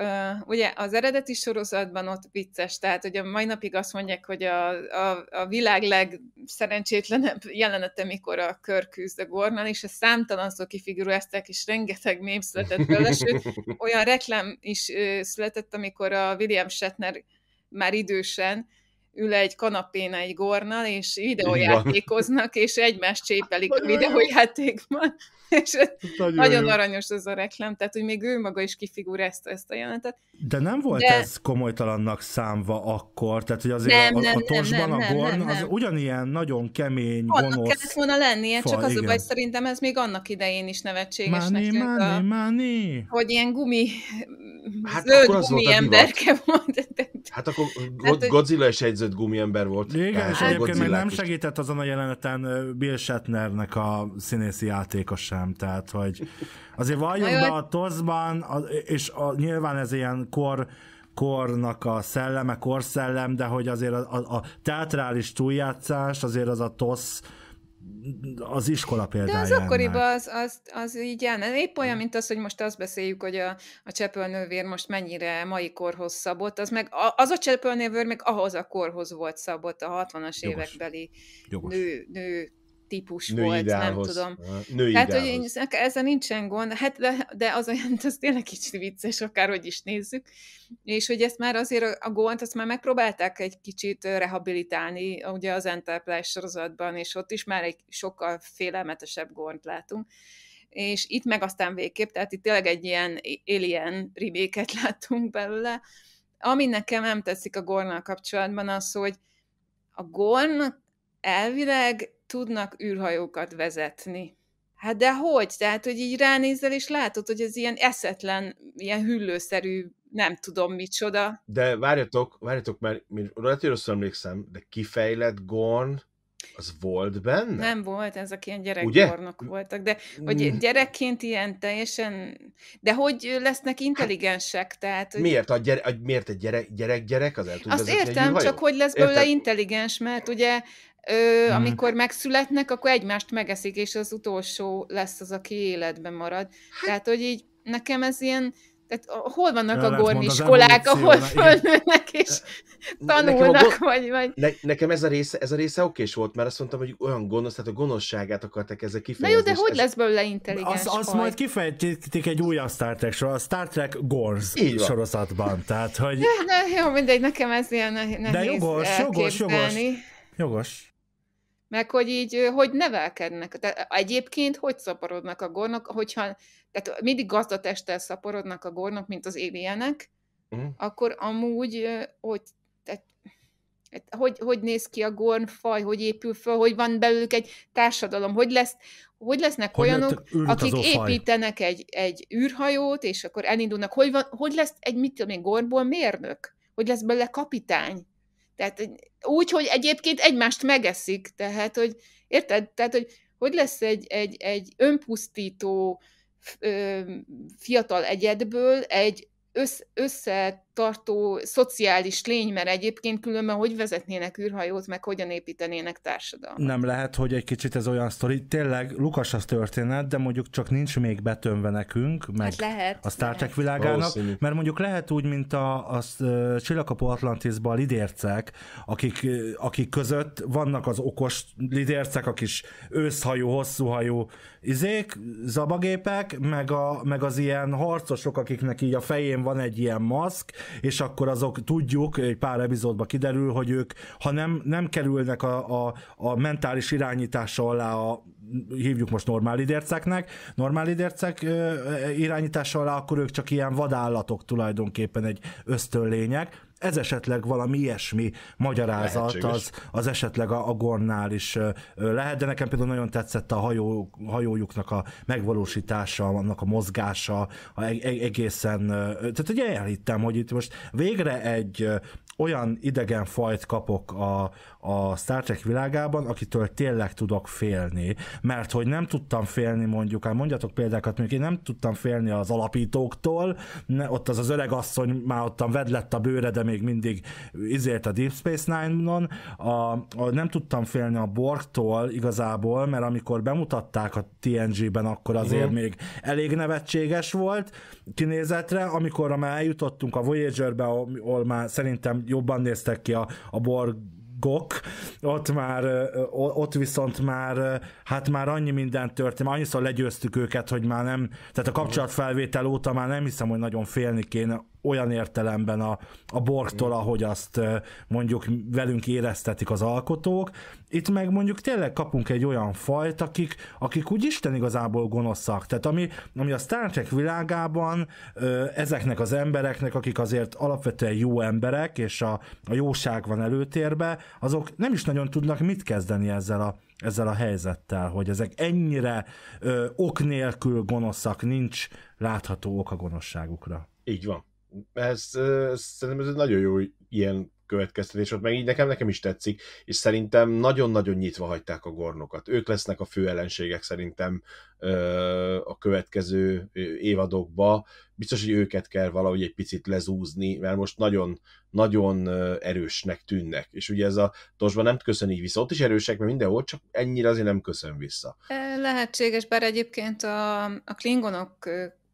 ugye az eredeti sorozatban ott vicces, tehát hogy a mai napig azt mondják, hogy a, a, a világ legszerencsétlenebb jelenete, mikor a kör küzd a gornal, és számtalan szó kifigurázták, és rengeteg mém született belőle, sőt, olyan reklám is született, amikor a William Shatner már idősen, ül egy kanapén egy gornal, és videójátékoznak, és egymást csépelik a videójátékban. És nagyon, nagyon aranyos ez a reklám, tehát hogy még ő maga is kifigurázta ezt a jelentet. De nem volt De... ez komolytalannak számva akkor, tehát hogy azért nem, a, a, nem, a tosban nem, a gorn nem, nem, az ugyanilyen nagyon kemény, annak gonosz kellett volna lennie, fa, csak az igen. a baj, szerintem ez még annak idején is nevetséges. Máni, máni, a, máni. Hogy ilyen gumi hát zöld akkor az volt a emberke volt. Hát akkor hát, Godzilla is egy zöld gumiember volt. Igen, és egyébként meg nem segített azon a jeleneten Bill Shatnernek a színészi játéka sem, tehát hogy azért valljunk be a tozban, és a, nyilván ez ilyen kor kornak a szelleme, korszellem, de hogy azért a, a, a teatrális túljátszás azért az a tosz az iskola példáján. De az akkoriban az, az, az így jelne. Épp olyan, mm. mint az, hogy most azt beszéljük, hogy a, a csepölnővér most mennyire mai korhoz szabott, az meg az a csepölnővér még ahhoz a korhoz volt szabott, a 60-as évekbeli nő, nő típus Női volt, ideálhoz. nem tudom. Női Tehát, hogy én, ezzel nincsen gond, hát de, de az olyan, az tényleg kicsit vicces, akárhogy is nézzük, és hogy ezt már azért a gond, azt már megpróbálták egy kicsit rehabilitálni, ugye az Enterprise sorozatban, és ott is már egy sokkal félelmetesebb gond látunk és itt meg aztán végképp, tehát itt tényleg egy ilyen alien ribéket láttunk belőle. Ami nekem nem tetszik a gornal kapcsolatban az, hogy a gorn elvileg tudnak űrhajókat vezetni. Hát de hogy? Tehát, hogy így ránézel, és látod, hogy ez ilyen eszetlen, ilyen hüllőszerű, nem tudom micsoda. De várjatok, várjatok, mert lehet, rajta rosszul emlékszem, de kifejlett gon az volt benne? Nem volt, ezek ilyen Ugye? voltak, de hogy gyerekként ilyen teljesen... De hogy lesznek hát intelligensek? Hát, tehát, hogy... miért, a gyere, a, miért egy gyerek, gyerek, az el tud Azt értem, csak hogy lesz belőle intelligens, mert ugye Ö, hmm. Amikor megszületnek, akkor egymást megeszik, és az utolsó lesz az, aki életben marad. Hát. Tehát, hogy így nekem ez ilyen, tehát hol vannak a hát gorniskolák, ahol fölnőnek és tanulnak, nekem vagy... vagy... Ne, nekem ez a része, ez a része okés volt, mert azt mondtam, hogy olyan gonosz, tehát a gonoszságát akarták ezzel kifejezni. Na jó, de hogy ez... lesz belőle intelligens Azt az majd kifejtik egy újabb Star Trek a Star Trek Gorz sorozatban, tehát hogy... Ja, na, jó, mindegy, nekem ez ilyen nehéz De jogos, jogos, jogos. Jogos meg hogy így, hogy nevelkednek. Tehát egyébként hogy szaporodnak a gornok, hogyha, tehát mindig gazdatesttel szaporodnak a gornok, mint az alienek, uh-huh. akkor amúgy, hogy, tehát, hát hogy, hogy néz ki a gornfaj, hogy épül föl, hogy van belőlük egy társadalom, hogy lesz, hogy lesznek hogy olyanok, akik építenek egy, egy űrhajót, és akkor elindulnak, hogy, van, hogy lesz egy, mit tudom én, gornból mérnök, hogy lesz belőle kapitány, tehát úgy, hogy egyébként egymást megeszik, tehát, hogy érted? Tehát, hogy hogy lesz egy, egy, egy önpusztító ö, fiatal egyedből egy össz, össze tartó szociális lény, mert egyébként különben hogy vezetnének űrhajót, meg hogyan építenének társadalmat. Nem lehet, hogy egy kicsit ez olyan sztori, tényleg Lukas az történet, de mondjuk csak nincs még betömve nekünk, meg hát lehet, a Star Trek világának, Valószínű. mert mondjuk lehet úgy, mint a, a, a Csillagkapó Atlantisban a lidércek, akik, akik között vannak az okos lidércek, a kis őszhajú, hosszúhajú izék, zabagépek, meg, a, meg az ilyen harcosok, akiknek így a fején van egy ilyen maszk, és akkor azok tudjuk, egy pár epizódban kiderül, hogy ők, ha nem, nem kerülnek a, a, a mentális irányítása alá a hívjuk most normál idérceknek, normál idércek irányítása alá, akkor ők csak ilyen vadállatok tulajdonképpen egy ösztönlények, ez esetleg valami ilyesmi magyarázat az, az esetleg a, a gornál is lehet, de nekem például nagyon tetszett a hajó, hajójuknak a megvalósítása, annak a mozgása, a, e, e, egészen, tehát ugye elhittem, hogy itt most végre egy olyan idegen fajt kapok a, a Star Trek világában, akitől tényleg tudok félni. Mert hogy nem tudtam félni mondjuk, hát mondjatok példákat, mondjuk én nem tudtam félni az alapítóktól, ne, ott az az öreg asszony már ottan vedlett a bőre, de még mindig izért a Deep Space Nine-on, a, a, nem tudtam félni a Borgtól igazából, mert amikor bemutatták a TNG-ben, akkor azért mm. még elég nevetséges volt kinézetre, amikor már eljutottunk a Voyager-be, ahol már szerintem jobban néztek ki a, a Borg gok, ott már, ott viszont már, hát már annyi minden történt, már annyiszor legyőztük őket, hogy már nem, tehát a kapcsolatfelvétel óta már nem hiszem, hogy nagyon félni kéne olyan értelemben a, a borgtól, ahogy azt mondjuk velünk éreztetik az alkotók. Itt meg mondjuk tényleg kapunk egy olyan fajt, akik, akik úgy Isten igazából gonoszak. Tehát ami, ami a Star Trek világában ezeknek az embereknek, akik azért alapvetően jó emberek, és a, a jóság van előtérbe, azok nem is nagyon tudnak mit kezdeni ezzel a ezzel a helyzettel, hogy ezek ennyire ö, ok nélkül gonoszak, nincs látható ok a gonoszságukra. Így van ez, ez szerintem ez egy nagyon jó ilyen következtetés volt, meg így nekem, nekem is tetszik, és szerintem nagyon-nagyon nyitva hagyták a gornokat. Ők lesznek a fő ellenségek szerintem a következő évadokba. Biztos, hogy őket kell valahogy egy picit lezúzni, mert most nagyon, nagyon erősnek tűnnek. És ugye ez a tosban nem köszön így vissza. Ott is erősek, mert mindenhol, csak ennyire azért nem köszön vissza. Lehetséges, bár egyébként a, a klingonok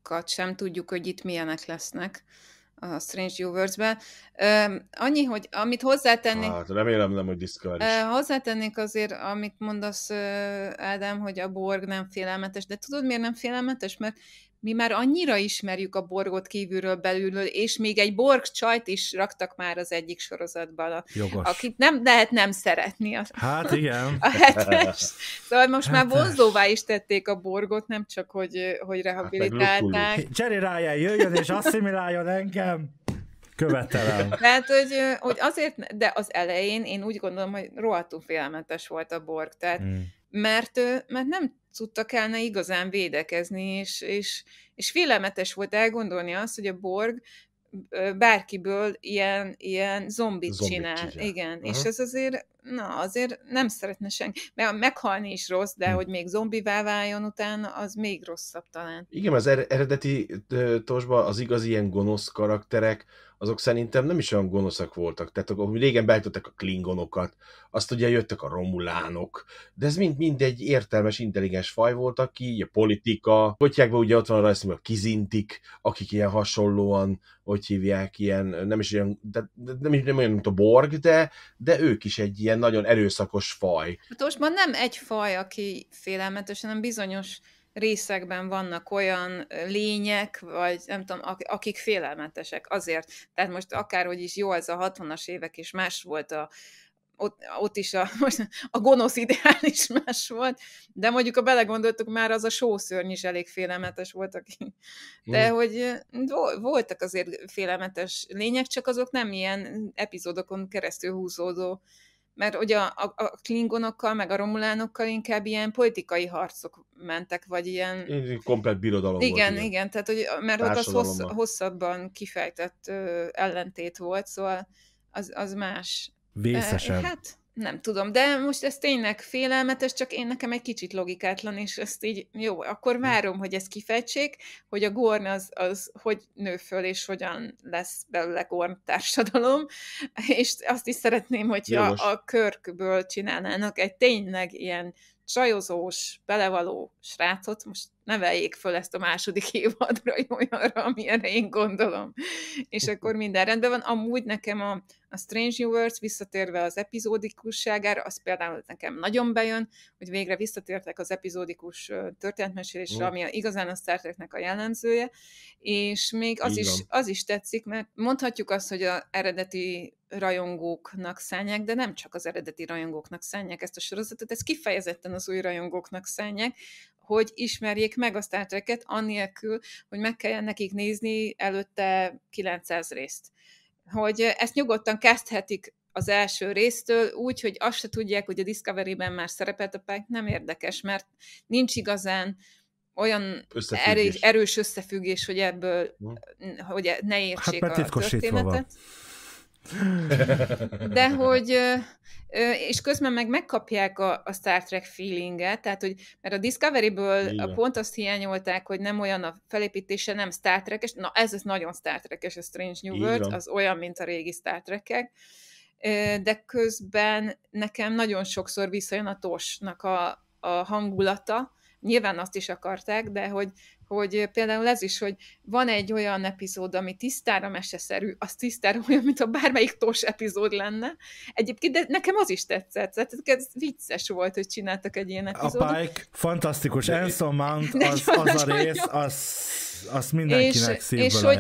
másikat sem tudjuk, hogy itt milyenek lesznek a Strange New ben Annyi, hogy amit hozzátennék... Hát remélem nem, hogy Discovery Hozzátennék azért, amit mondasz, Ádám, hogy a Borg nem félelmetes. De tudod, miért nem félelmetes? Mert mi már annyira ismerjük a borgot kívülről belülről, és még egy borg csajt is raktak már az egyik sorozatban, a, Jogos. akit nem lehet nem szeretni. A, hát igen. A hetes. Szóval most hetes. már vonzóvá is tették a borgot, nem csak, hogy, hogy hát rehabilitálták. Hát Jerry Ryan jöjjön és asszimiláljon engem! Követelem. Tehát, hogy, hogy azért, de az elején én úgy gondolom, hogy rohadtul félelmetes volt a borg, tehát hmm mert, mert nem tudtak elne igazán védekezni, és, és, és félelmetes volt elgondolni azt, hogy a Borg bárkiből ilyen, ilyen zombit, zombit csinál. csinál. Igen, uh-huh. és ez azért, na, azért nem szeretne senki. Mert meghalni is rossz, de hm. hogy még zombivá váljon utána, az még rosszabb talán. Igen, az eredeti tosba az igazi ilyen gonosz karakterek, azok szerintem nem is olyan gonoszak voltak. Tehát akkor régen beállítottak a klingonokat, azt ugye jöttek a romulánok, de ez mind, mind egy értelmes, intelligens faj volt, aki a politika, potyákban ugye ott van a rajz, a kizintik, akik ilyen hasonlóan, hogy hívják, ilyen, nem is olyan, de, nem, is, nem olyan, mint a borg, de, de ők is egy ilyen nagyon erőszakos faj. Hát most már nem egy faj, aki félelmetes, hanem bizonyos részekben vannak olyan lények, vagy nem tudom, akik félelmetesek azért. Tehát most akárhogy is jó ez a 60-as évek, és más volt a, ott, ott is a, most a gonosz ideális is más volt, de mondjuk, ha belegondoltuk, már az a sószörny is elég félelmetes volt, aki. Mm. De mm. hogy voltak azért félelmetes lények, csak azok nem ilyen epizódokon keresztül húzódó mert ugye a, a, a klingonokkal, meg a romulánokkal inkább ilyen politikai harcok mentek, vagy ilyen... Komplet birodalom igen, volt. Igen, igen, tehát hogy, mert ott az hossz, hosszabban kifejtett ö, ellentét volt, szóval az, az más. Vészesen. Hát, nem tudom, de most ez tényleg félelmetes, csak én nekem egy kicsit logikátlan, és ezt így, jó, akkor hm. várom, hogy ezt kifejtsék, hogy a gorn az, az hogy nő föl, és hogyan lesz belőle gorn társadalom, és azt is szeretném, hogyha Jogos. a körkből csinálnának egy tényleg ilyen csajozós, belevaló srácot, most neveljék föl ezt a második évadra olyanra, amilyenre én gondolom. És akkor minden rendben van. Amúgy nekem a, a Strange New Worlds visszatérve az epizódikusságára, az például nekem nagyon bejön, hogy végre visszatértek az epizódikus történetmesélésre, ami a, igazán a Star Treknek a jellemzője, és még az is, az is tetszik, mert mondhatjuk azt, hogy az eredeti rajongóknak szánják, de nem csak az eredeti rajongóknak szánják ezt a sorozatot, ez kifejezetten az új rajongóknak szánják, hogy ismerjék meg a Star Trek-et, annélkül, hogy meg kelljen nekik nézni előtte 900 részt. Hogy ezt nyugodtan kezdhetik az első résztől, úgy, hogy azt se tudják, hogy a Discovery-ben már szerepelt a Pike, nem érdekes, mert nincs igazán olyan összefüggés. erős összefüggés, hogy ebből, hm. hogy ne értsék hát, a történetet. De hogy, és közben meg megkapják a, a Star Trek feelinget, tehát hogy, mert a Discovery-ből pont azt hiányolták, hogy nem olyan a felépítése, nem Star trek és na ez az nagyon Star trek a Strange New World, az olyan, mint a régi Star Trek-ek, de közben nekem nagyon sokszor visszajön a tosnak a, a hangulata, Nyilván azt is akarták, de hogy, hogy például ez is, hogy van egy olyan epizód, ami tisztára meseszerű, az tisztára olyan, mint a bármelyik tos epizód lenne. Egyébként de nekem az is tetszett, tehát ez vicces volt, hogy csináltak egy ilyen epizódot. A Pike, fantasztikus, Anson Mount, az, az a rész, az, az mindenkinek és, szívből és hogy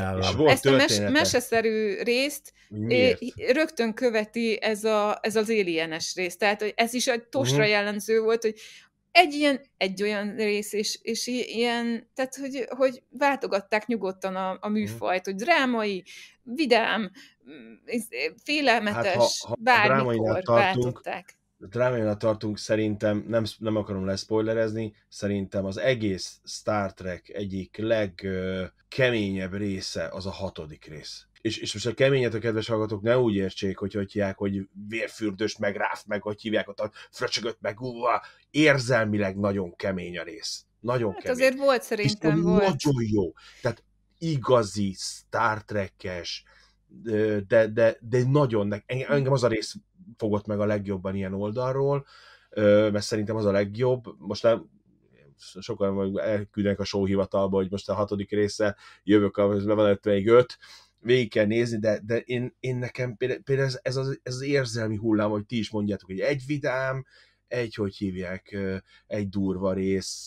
Ezt a mes, meseszerű részt Miért? rögtön követi ez, a, ez az alienes rész, tehát hogy ez is egy tosra uh-huh. Mhm. jellemző volt, hogy egy ilyen, egy olyan rész, és, és ilyen, tehát, hogy, hogy váltogatták nyugodtan a, a mhm. műfajt, hogy drámai, vidám, mm, eh, félelmetes, hát ha, ha bármikor váltották. Drámainál tartunk, szerintem, nem, nem akarom leszpoilerezni, szerintem az egész Star Trek egyik legkeményebb része az a hatodik rész és, és most a keményet a kedves hallgatók ne úgy értsék, hogy hogy hívják, hogy vérfürdős, meg ráf, meg hogy hívják, ott a fröcsögöt, meg úva, érzelmileg nagyon kemény a rész. Nagyon hát kemény. azért volt szerintem és volt. Nagyon jó. Tehát igazi Star trek de, de, de nagyon, hm. engem az a rész fogott meg a legjobban ilyen oldalról, mert szerintem az a legjobb. Most nem, sokan elküldenek a showhivatalba, hogy most a hatodik része jövök, a, van még öt, végig kell nézni, de, de én, én nekem például, például ez, ez, az, ez az érzelmi hullám, hogy ti is mondjátok, hogy egy vidám, egy, hogy hívják, egy durva rész,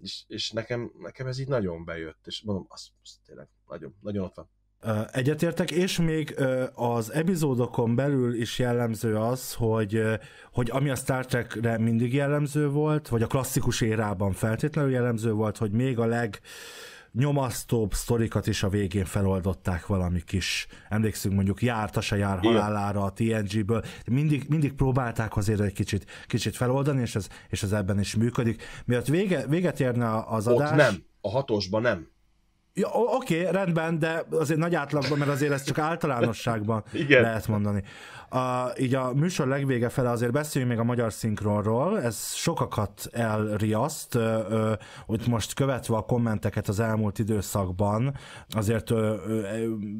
és, és nekem, nekem ez így nagyon bejött, és mondom, az, az tényleg nagyon, nagyon ott van. Egyetértek, és még az epizódokon belül is jellemző az, hogy, hogy ami a Star Trekre mindig jellemző volt, vagy a klasszikus érában feltétlenül jellemző volt, hogy még a leg nyomasztóbb sztorikat is a végén feloldották valami kis, emlékszünk mondjuk jártas se jár halálára a TNG-ből, mindig, mindig próbálták azért egy kicsit, kicsit feloldani, és ez, és ez ebben is működik. Miatt vége, véget érne az Ott adás... nem, a hatosban nem. Ja, oké, rendben, de azért nagy átlagban, mert azért ez csak általánosságban Igen. lehet mondani. A, így a műsor legvége fele azért beszéljünk még a magyar szinkronról, ez sokakat elriaszt, hogy most követve a kommenteket az elmúlt időszakban azért ö, ö,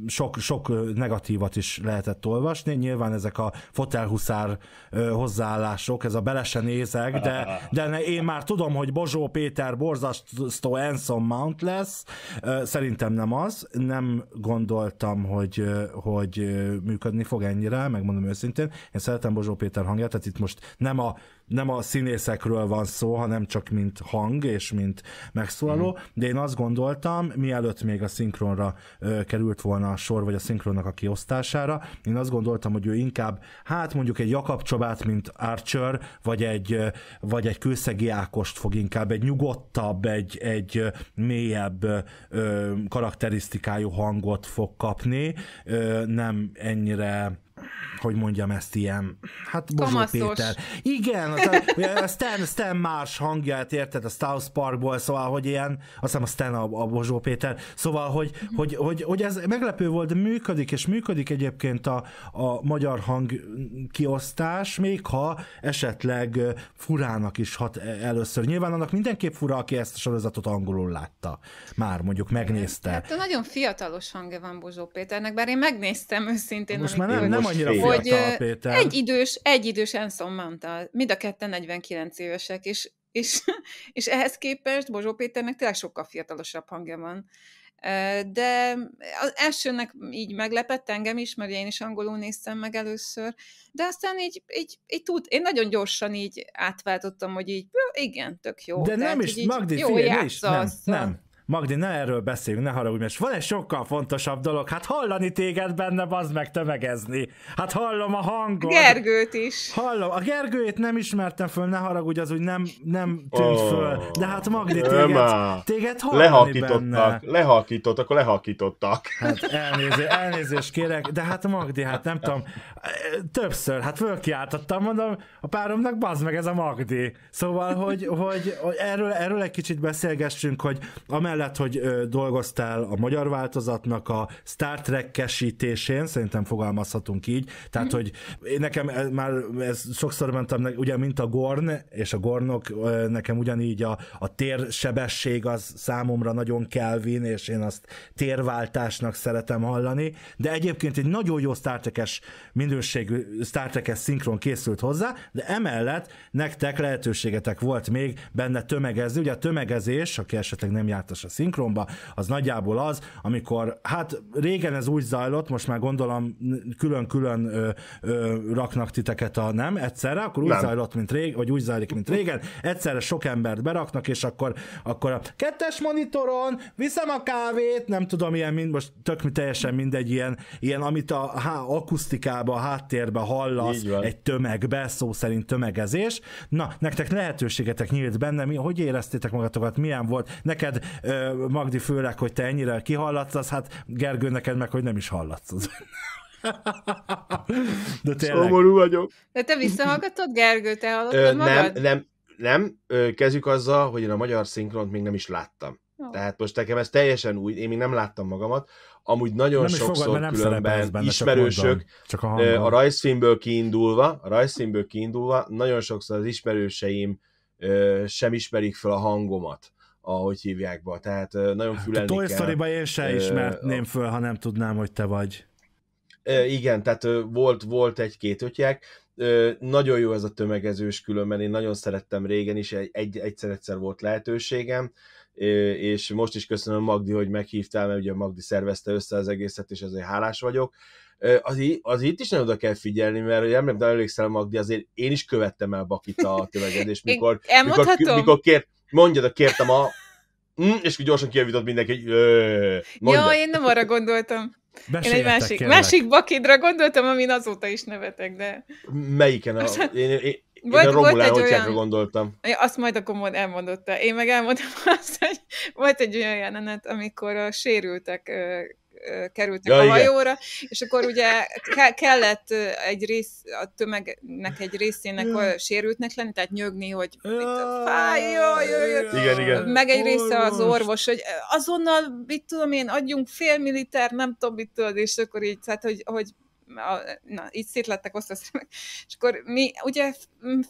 sok, sok negatívat is lehetett olvasni, nyilván ezek a fotelhuszár ö, hozzáállások, ez a belesen nézek, de, de én már tudom, hogy Bozsó Péter borzasztó Anson Mount lesz, szerintem nem az, nem gondoltam, hogy, hogy működni fog ennyire, megmondom megmondom őszintén. Én szeretem Bozsó Péter hangját, tehát itt most nem a, nem a színészekről van szó, hanem csak mint hang és mint megszólaló, mm. de én azt gondoltam, mielőtt még a szinkronra ö, került volna a sor, vagy a szinkronnak a kiosztására, én azt gondoltam, hogy ő inkább, hát mondjuk egy Jakab Csabát, mint Archer, vagy egy, vagy egy kőszegi Ákost fog inkább, egy nyugodtabb, egy, egy mélyebb ö, karakterisztikájú hangot fog kapni, ö, nem ennyire hogy mondjam ezt ilyen, hát Bozsó Kamaszos. Péter. Igen, a, a Stan, Stan más hangját érted a Star Parkból, szóval, hogy ilyen, azt hiszem a Stan a, a Bozsó Péter, szóval, hogy, mm-hmm. hogy, hogy, hogy, ez meglepő volt, de működik, és működik egyébként a, a magyar hang kiosztás, még ha esetleg furának is hat e, először. Nyilván annak mindenképp fura, aki ezt a sorozatot angolul látta. Már mondjuk megnézte. Hát, hát nagyon fiatalos hangja van Bozsó Péternek, bár én megnéztem őszintén. Most már nem, nem annyira hogy Péter. egy idős, egy idős Enson Mantal, mind a ketten 49 évesek, és, és, és ehhez képest Bozsó Péternek tényleg sokkal fiatalosabb hangja van. De az elsőnek így meglepett engem is, mert én is angolul néztem meg először, de aztán így, így, így tud, én nagyon gyorsan így átváltottam, hogy így, igen, tök jó. De Tehát, nem is, Magdi, jó figyelj, is, nem, nem, Magdi, ne erről beszéljünk, ne haragudj, mert van egy sokkal fontosabb dolog, hát hallani téged benne, az meg tömegezni. Hát hallom a hangot. Gergőt is. Hallom, a Gergőjét nem ismertem föl, ne haragudj, az úgy nem, nem tűnt oh, föl. De hát Magdi, téged, téged hallani lehakítottak, benne. Lehakítottak. akkor Lehakítottak. Hát elnéző, elnézést kérek, de hát Magdi, hát nem tudom, többször, hát fölkiáltottam, mondom, a páromnak bazd meg ez a Magdi. Szóval, hogy, hogy, hogy erről, erről egy kicsit beszélgessünk, hogy amellett amellett, hogy dolgoztál a magyar változatnak a Star Trek-esítésén, szerintem fogalmazhatunk így, tehát, mhm. hogy nekem ez, már ez sokszor mentem, ugye, mint a Gorn, és a Gornok, nekem ugyanígy a, a térsebesség az számomra nagyon Kelvin, és én azt térváltásnak szeretem hallani, de egyébként egy nagyon jó Star Trek-es minőségű Star Trek-es szinkron készült hozzá, de emellett nektek lehetőségetek volt még benne tömegezni, ugye a tömegezés, aki esetleg nem jártas a szinkronba, az nagyjából az, amikor, hát régen ez úgy zajlott, most már gondolom külön-külön ö, ö, raknak titeket a nem egyszerre, akkor úgy nem. zajlott, mint rég vagy úgy zajlik, mint régen, egyszerre sok embert beraknak, és akkor, akkor a kettes monitoron viszem a kávét, nem tudom, ilyen, mind, most tök teljesen mindegy, ilyen, ilyen amit a há, akusztikába, a háttérbe hallasz, egy tömegbe, szó szerint tömegezés. Na, nektek lehetőségetek nyílt benne, mi, hogy éreztétek magatokat, milyen volt, neked ö, Magdi főleg, hogy te ennyire kihallatsz, hát Gergő neked meg, hogy nem is hallatsz. De tényleg. Szomorú vagyok. De te visszahallgatod, Gergő, te hallottad Ö, magad? Nem, nem, nem. Kezdjük azzal, hogy én a magyar szinkront még nem is láttam. Oh. Tehát most nekem ez teljesen új, én még nem láttam magamat. Amúgy nagyon nem sokszor fogad, nem különben benne, ismerősök, csak, mondom, csak a, a rajzfilmből kiindulva, a rajzfilmből kiindulva, nagyon sokszor az ismerőseim sem ismerik fel a hangomat ahogy hívják be. Tehát nagyon hát fülelni Toy kell. Toy én sem ismertném a... föl, ha nem tudnám, hogy te vagy. Igen, tehát volt, volt egy-két ötják. Nagyon jó ez a tömegezős különben, én nagyon szerettem régen is, egy, egyszer-egyszer volt lehetőségem, és most is köszönöm Magdi, hogy meghívtál, mert ugye Magdi szervezte össze az egészet, és azért hálás vagyok. Az, az itt is nagyon oda kell figyelni, mert hogy emlékszel Magdi, azért én is követtem el Bakit a tömegezést, mikor, mikor, mikor, mikor kért, mondjad, kértem a... Mm, és gyorsan kijavított mindenki, hogy... Ja, én nem arra gondoltam. Én egy másik, másik bakidra gondoltam, amin azóta is nevetek, de... Melyiken? A, én, én, én volt, a Romulán volt egy olyan... gondoltam. Azt majd akkor mond elmondotta. Én meg elmondtam azt, hogy volt egy olyan jelenet, amikor a sérültek kerültek ja, a hajóra, igen. és akkor ugye kellett egy rész, a tömegnek egy részének ja. sérültnek lenni, tehát nyögni, hogy fáj, jaj, jaj, jaj. Igen, igen. meg egy része az orvos, hogy azonnal, mit tudom én, adjunk fél milliliter, nem tudom, mit tudod, és akkor így, tehát, hogy, hogy a, na, így szétlettek osztaszremek. És akkor mi ugye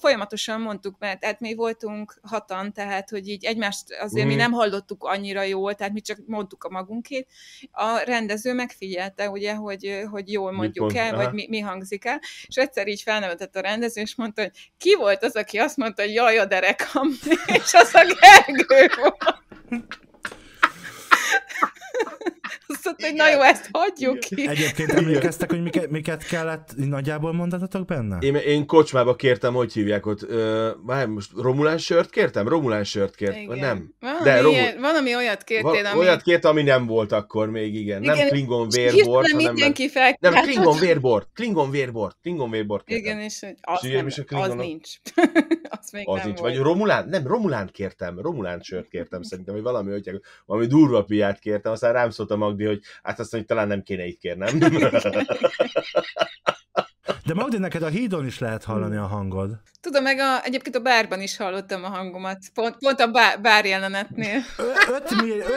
folyamatosan mondtuk, mert hát mi voltunk hatan, tehát hogy így egymást azért mm. mi nem hallottuk annyira jól, tehát mi csak mondtuk a magunkét. A rendező megfigyelte, ugye, hogy, hogy jól mondjuk el, vagy mi, mi hangzik el, és egyszer így felnevetett a rendező, és mondta, hogy ki volt az, aki azt mondta, hogy jaj a derekam, és az a Gergő volt. Azt mondta, hogy na jó, ezt hagyjuk ki. Egyébként emlékeztek, hogy miket, miket kellett nagyjából mondanatok benne? Én, én kocsmába kértem, hogy hívják ott. Ö, már most Romulán sört kértem? Romulán sört kértem. Igen. Nem. Valami, De romul... ilyen, valami olyat kértél, ami... Olyat kért, ami nem volt akkor még, igen. igen. Nem Klingon vérbort, hanem... Mindenki fel... Nem, Klingon vérbort. Klingon vérbort. Klingon vérbort kértem. Igen, és az, és nem, és a Klingon... az nincs. az még az nem nincs. Volt. Vagy Romulán, nem, Romulán kértem. Romulán sört kértem szerintem, vagy valami, hogy valami durva piát kértem, aztán rám szóltam Magdi, hogy hát azt mondja, hogy talán nem kéne itt kérnem. De Magdi, neked a hídon is lehet hallani a hangod. Tudom, meg a, egyébként a bárban is hallottam a hangomat, pont, pont a bár, bár jelenetnél.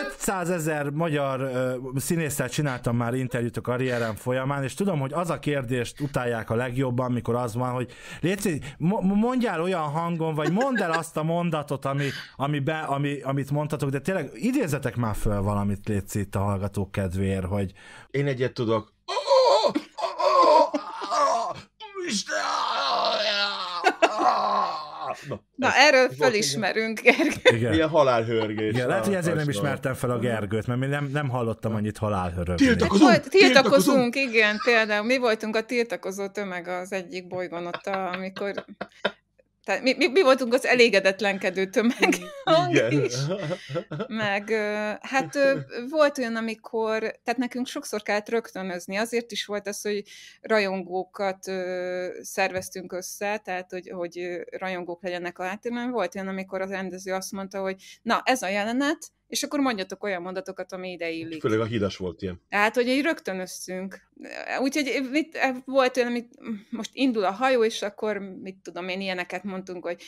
500 ezer magyar uh, színésztel csináltam már interjút a karrierem folyamán, és tudom, hogy az a kérdést utálják a legjobban, mikor az van, hogy légy, mondjál olyan hangon, vagy mondd el azt a mondatot, ami, ami, be, ami, amit mondtatok, de tényleg idézetek már föl valamit, légy itt a hallgatók kedvéért, hogy... Én egyet tudok. Na, Na erről felismerünk, Gergő. Igen. Ilyen halálhörgés. Igen, lehet, hogy ezért nem ismertem fel a Gergőt, mert nem, nem hallottam annyit halálhörögni. Tiltakozunk, tiltakozunk, tiltakozunk, igen, például mi voltunk a tiltakozó tömeg az egyik bolygón ott, amikor tehát mi, mi, mi voltunk az elégedetlenkedő tömeg. Igen. Is. Meg hát volt olyan, amikor, tehát nekünk sokszor kellett rögtönözni, azért is volt az, hogy rajongókat szerveztünk össze, tehát hogy, hogy rajongók legyenek a háttérben. Volt olyan, amikor az rendező azt mondta, hogy na ez a jelenet, és akkor mondjatok olyan mondatokat, ami ide illik. Főleg a hídas volt ilyen. Hát, hogy így rögtön összünk. Úgyhogy mit, volt olyan, amit most indul a hajó, és akkor mit tudom én, ilyeneket mondtunk, hogy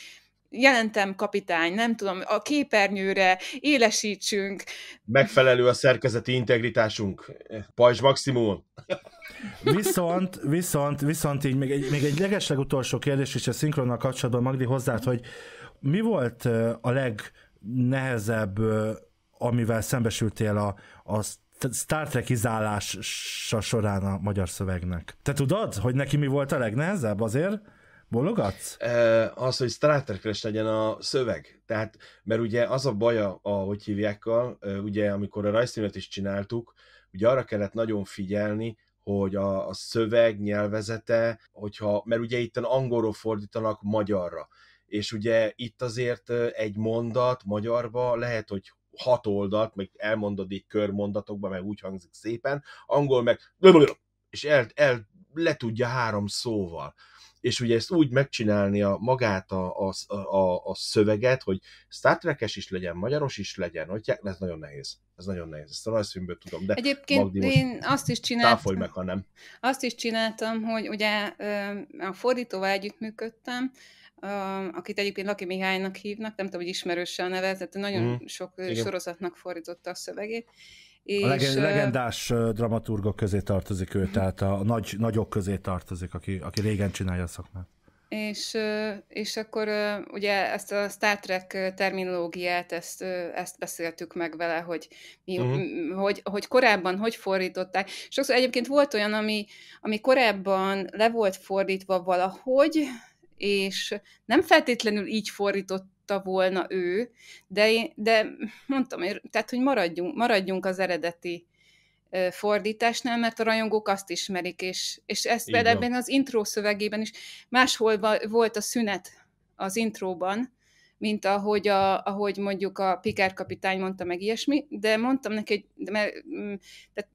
jelentem kapitány, nem tudom, a képernyőre élesítsünk. Megfelelő a szerkezeti integritásunk. Pajzs maximum. Viszont, viszont, viszont így még egy, még egy legesleg utolsó kérdés is a szinkronnal kapcsolatban, Magdi hozzád, hogy mi volt a legnehezebb amivel szembesültél a, a Star Trek izálása során a magyar szövegnek. Te tudod, hogy neki mi volt a legnehezebb azért? Bologatsz? Az, hogy Star trek legyen a szöveg. Tehát, mert ugye az a baja, ahogy hívjákkal, ugye amikor a rajzfilmet is csináltuk, ugye arra kellett nagyon figyelni, hogy a, a szöveg nyelvezete, hogyha, mert ugye itt angolról fordítanak magyarra, és ugye itt azért egy mondat magyarba lehet, hogy hat oldalt, meg elmondod így körmondatokban, meg úgy hangzik szépen, angol meg és el, el letudja három szóval és ugye ezt úgy megcsinálni a magát a, a, a, a szöveget, hogy Star Trek-es is legyen, magyaros is legyen, hogy ez nagyon nehéz. Ez nagyon nehéz, ezt a rajzfilmből tudom, de Egyébként Magdi én azt is csináltam, meg, ha nem. Azt is csináltam, hogy ugye a fordítóval együttműködtem, akit egyébként Laki Mihálynak hívnak, nem tudom, hogy ismerőse a neve, tehát nagyon mm. sok Igen. sorozatnak fordította a szövegét. És, a legend, legendás dramaturgok közé tartozik ő, mhm. tehát a nagy, nagyok közé tartozik, aki, aki régen csinálja a szakmát. És, és akkor ugye ezt a Star Trek terminológiát, ezt, ezt beszéltük meg vele, hogy, mi, uh-huh. hogy, hogy korábban hogy fordították. Sokszor egyébként volt olyan, ami, ami korábban le volt fordítva valahogy, és nem feltétlenül így fordított volna ő, de, én, de mondtam, tehát, hogy maradjunk, maradjunk az eredeti fordításnál, mert a rajongók azt ismerik, és, és ezt például ebben az intro szövegében is máshol volt a szünet az intróban, mint ahogy, a, ahogy mondjuk a Pikár kapitány mondta meg ilyesmi, de mondtam neki, hogy de, mert, tehát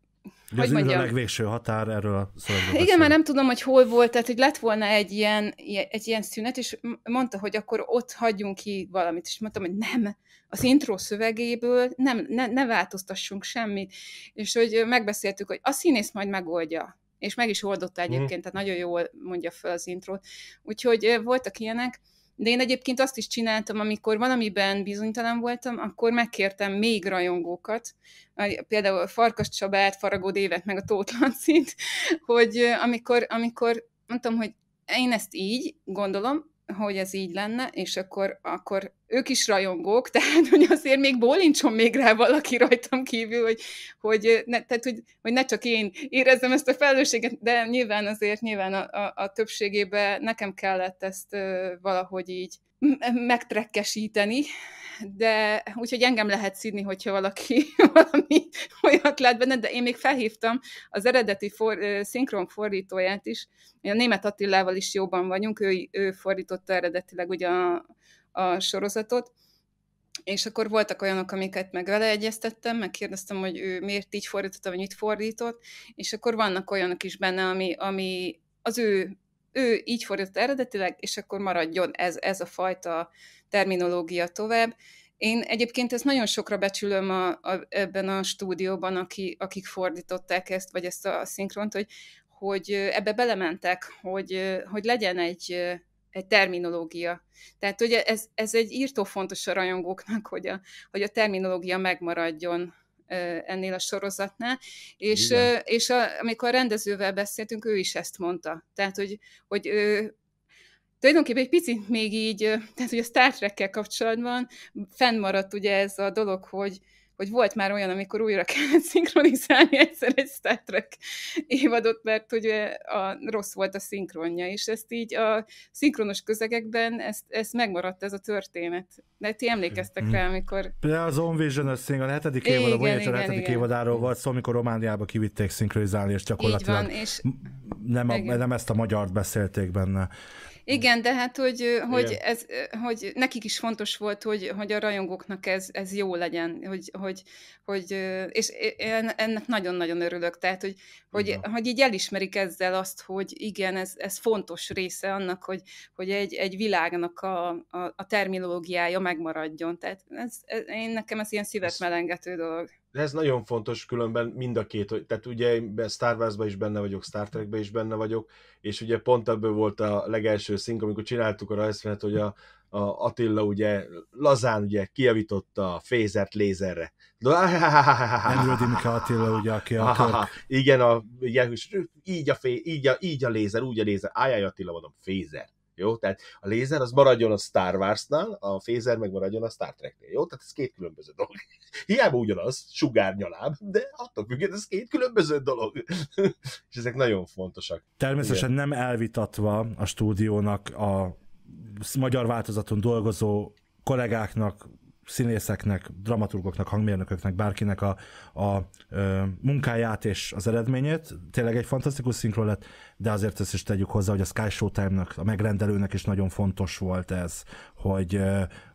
hogy az mondjam, legvégső határ erről szóval Igen, beszél. már nem tudom, hogy hol volt, tehát hogy lett volna egy ilyen, egy ilyen szünet, és mondta, hogy akkor ott hagyjunk ki valamit, és mondtam, hogy nem, az intro szövegéből nem, ne, ne változtassunk semmit, és hogy megbeszéltük, hogy a színész majd megoldja, és meg is oldotta egyébként, mm. tehát nagyon jól mondja fel az intrót, úgyhogy voltak ilyenek, de én egyébként azt is csináltam, amikor valamiben bizonytalan voltam, akkor megkértem még rajongókat, például Farkas Csabát, Faragó Dévet, meg a Tóth Lancit, hogy amikor, amikor mondtam, hogy én ezt így gondolom, hogy ez így lenne, és akkor, akkor ők is rajongók, tehát hogy azért még bólincson még rá valaki rajtam kívül, hogy, hogy, ne, tehát, hogy, hogy ne csak én érezzem ezt a felelősséget, de nyilván azért nyilván a, a, a többségében nekem kellett ezt valahogy így megtrekkesíteni, de úgyhogy engem lehet szídni, hogyha valaki valami olyat lát benne, de én még felhívtam az eredeti for, szinkron fordítóját is, a német Attilával is jobban vagyunk, ő, ő fordította eredetileg ugye a, a sorozatot, és akkor voltak olyanok, amiket meg vele egyeztettem, meg kérdeztem, hogy ő miért így fordította, vagy mit fordított, és akkor vannak olyanok is benne, ami, ami az ő ő így fordított eredetileg, és akkor maradjon ez, ez a fajta terminológia tovább. Én egyébként ezt nagyon sokra becsülöm a, a, ebben a stúdióban, aki, akik fordították ezt, vagy ezt a, a szinkront, hogy, hogy ebbe belementek, hogy, hogy legyen egy, egy terminológia. Tehát ugye ez, ez egy írtó fontos a rajongóknak, hogy a, hogy a terminológia megmaradjon ennél a sorozatnál, és, és a, amikor a rendezővel beszéltünk, ő is ezt mondta. Tehát, hogy, hogy ő, tulajdonképpen egy picit még így, tehát hogy a Star Trek-kel kapcsolatban fennmaradt ugye ez a dolog, hogy, hogy volt már olyan, amikor újra kellett szinkronizálni egyszer egy Star Trek évadot, mert ugye a, rossz volt a szinkronja, és ezt így a szinkronos közegekben ezt, ezt megmaradt ez a történet. De ti emlékeztek mm. rá, amikor... De az On Vision a szing, a hetedik igen, évad, a hetedik igen. évadáról volt szó, amikor Romániába kivitték szinkronizálni, és gyakorlatilag van, és... Nem, a, nem ezt a magyart beszélték benne. Igen, de hát, hogy, hogy, ez, hogy nekik is fontos volt, hogy, hogy a rajongóknak ez, ez jó legyen, hogy, hogy, hogy és én ennek nagyon-nagyon örülök, tehát, hogy, hogy, hogy így elismerik ezzel azt, hogy igen, ez, ez fontos része annak, hogy, hogy egy, egy világnak a, a, a terminológiája megmaradjon. Tehát ez, ez, én nekem ez ilyen szívet melengető dolog. De ez nagyon fontos különben mind a két, tehát ugye Star wars is benne vagyok, Star trek is benne vagyok, és ugye pont ebből volt a legelső szink, amikor csináltuk a rajzfenet, hogy a, a Attila ugye lazán ugye kijavította a fézert lézerre. Andrew Dimka Attila ugye, aki a Igen, a, igen, így a, fé, így, a, így a lézer, úgy a lézer, ájáj Attila mondom, fézer. Jó, tehát a lézer az maradjon a Star Warsnál, a fézer meg maradjon a Star Treknél. Jó, tehát ez két különböző dolog. Hiába ugyanaz, sugárnyaláb, de attól függően ez két különböző dolog. És ezek nagyon fontosak. Természetesen Igen. nem elvitatva a stúdiónak a magyar változaton dolgozó kollégáknak, színészeknek, dramaturgoknak, hangmérnököknek, bárkinek a, a a munkáját és az eredményét. Tényleg egy fantasztikus szinkron lett, de azért ezt is tegyük hozzá, hogy a Sky Showtime-nak, a megrendelőnek is nagyon fontos volt ez, hogy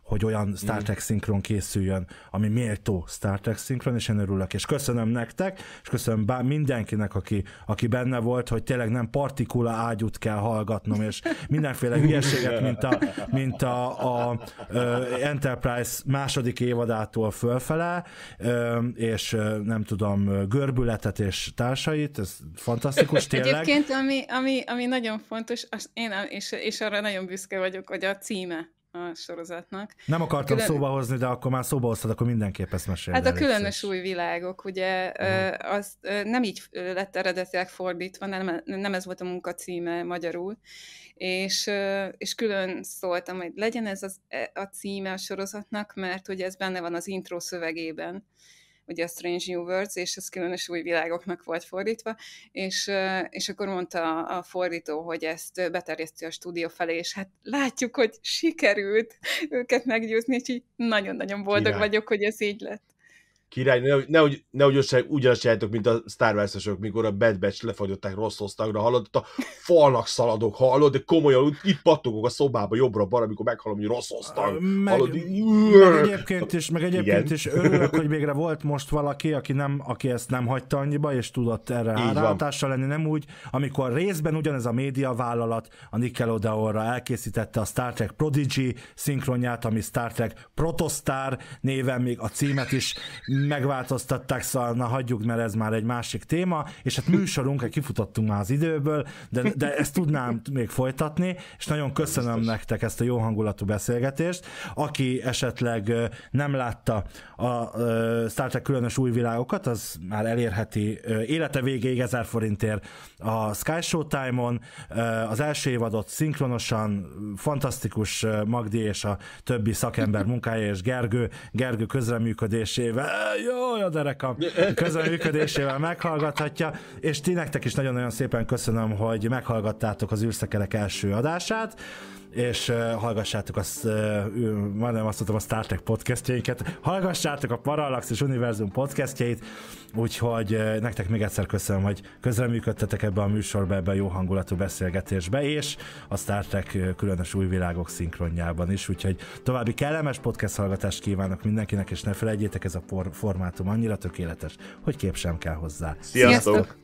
hogy olyan Star mm. Trek szinkron készüljön, ami méltó Star Trek szinkron, és én örülök. És köszönöm nektek, és köszönöm bár mindenkinek, aki, aki benne volt, hogy tényleg nem partikula ágyút kell hallgatnom, és mindenféle hülyeséget, mint a, mint a, a, a Enterprise második évadától fölfele, és nem tudom, görbületet és társait, ez fantasztikus tényleg. Egyébként, ami, ami, ami nagyon fontos, az én, és, és arra nagyon büszke vagyok, hogy a címe a sorozatnak. Nem akartam Külön... szóba hozni, de akkor már szóba hoztad, akkor mindenképp ezt mesélj. Hát a különös új világok, ugye, uh-huh. az nem így lett eredetileg fordítva, nem, nem ez volt a munka címe magyarul, és, és külön szóltam, hogy legyen ez az, e, a címe a sorozatnak, mert ugye ez benne van az intro szövegében, ugye a Strange New Worlds, és ez különös új világoknak volt fordítva, és, és akkor mondta a fordító, hogy ezt beterjeszti a stúdió felé, és hát látjuk, hogy sikerült őket meggyőzni, úgyhogy nagyon-nagyon boldog Király. vagyok, hogy ez így lett. Király, nehogy, nehogy, össze, ugyanazt csináljátok, mint a Star wars mikor a Bad Batch lefagyották rossz osztagra, hallod, a falnak szaladok, hallod, de komolyan itt pattogok a szobába jobbra-balra, amikor meghalom, hogy rossz osztag. Meg, hallod, meg egyébként is, meg egyébként Igen. is örülök, hogy végre volt most valaki, aki, nem, aki ezt nem hagyta annyiba, és tudott erre rálátással lenni, nem úgy, amikor részben ugyanez a médiavállalat a Nickelodeonra elkészítette a Star Trek Prodigy szinkronját, ami Star Trek Protostar néven még a címet is megváltoztatták, szóval na hagyjuk, mert ez már egy másik téma, és hát műsorunk, hát kifutottunk már az időből, de, de ezt tudnám még folytatni, és nagyon köszönöm Biztos. nektek ezt a jó hangulatú beszélgetést. Aki esetleg nem látta a Star Trek különös új világokat, az már elérheti élete végéig 1000 forintért a Sky Show Time-on. Az első évadot szinkronosan fantasztikus Magdi és a többi szakember munkája és Gergő, Gergő közreműködésével jó, a derekam, működésével meghallgathatja, és ti nektek is nagyon-nagyon szépen köszönöm, hogy meghallgattátok az űrszekerek első adását és uh, hallgassátok azt, uh, majdnem azt mondtam a Star Trek podcastjeinket, hallgassátok a Parallax és Univerzum podcastjeit, úgyhogy uh, nektek még egyszer köszönöm, hogy közreműködtetek ebbe a műsorba, ebbe a jó hangulatú beszélgetésbe, és a Star Trek különös új világok szinkronjában is, úgyhogy további kellemes podcast hallgatást kívánok mindenkinek, és ne felejtjétek, ez a formátum annyira tökéletes, hogy kép sem kell hozzá. Sziasztok! Sziasztok!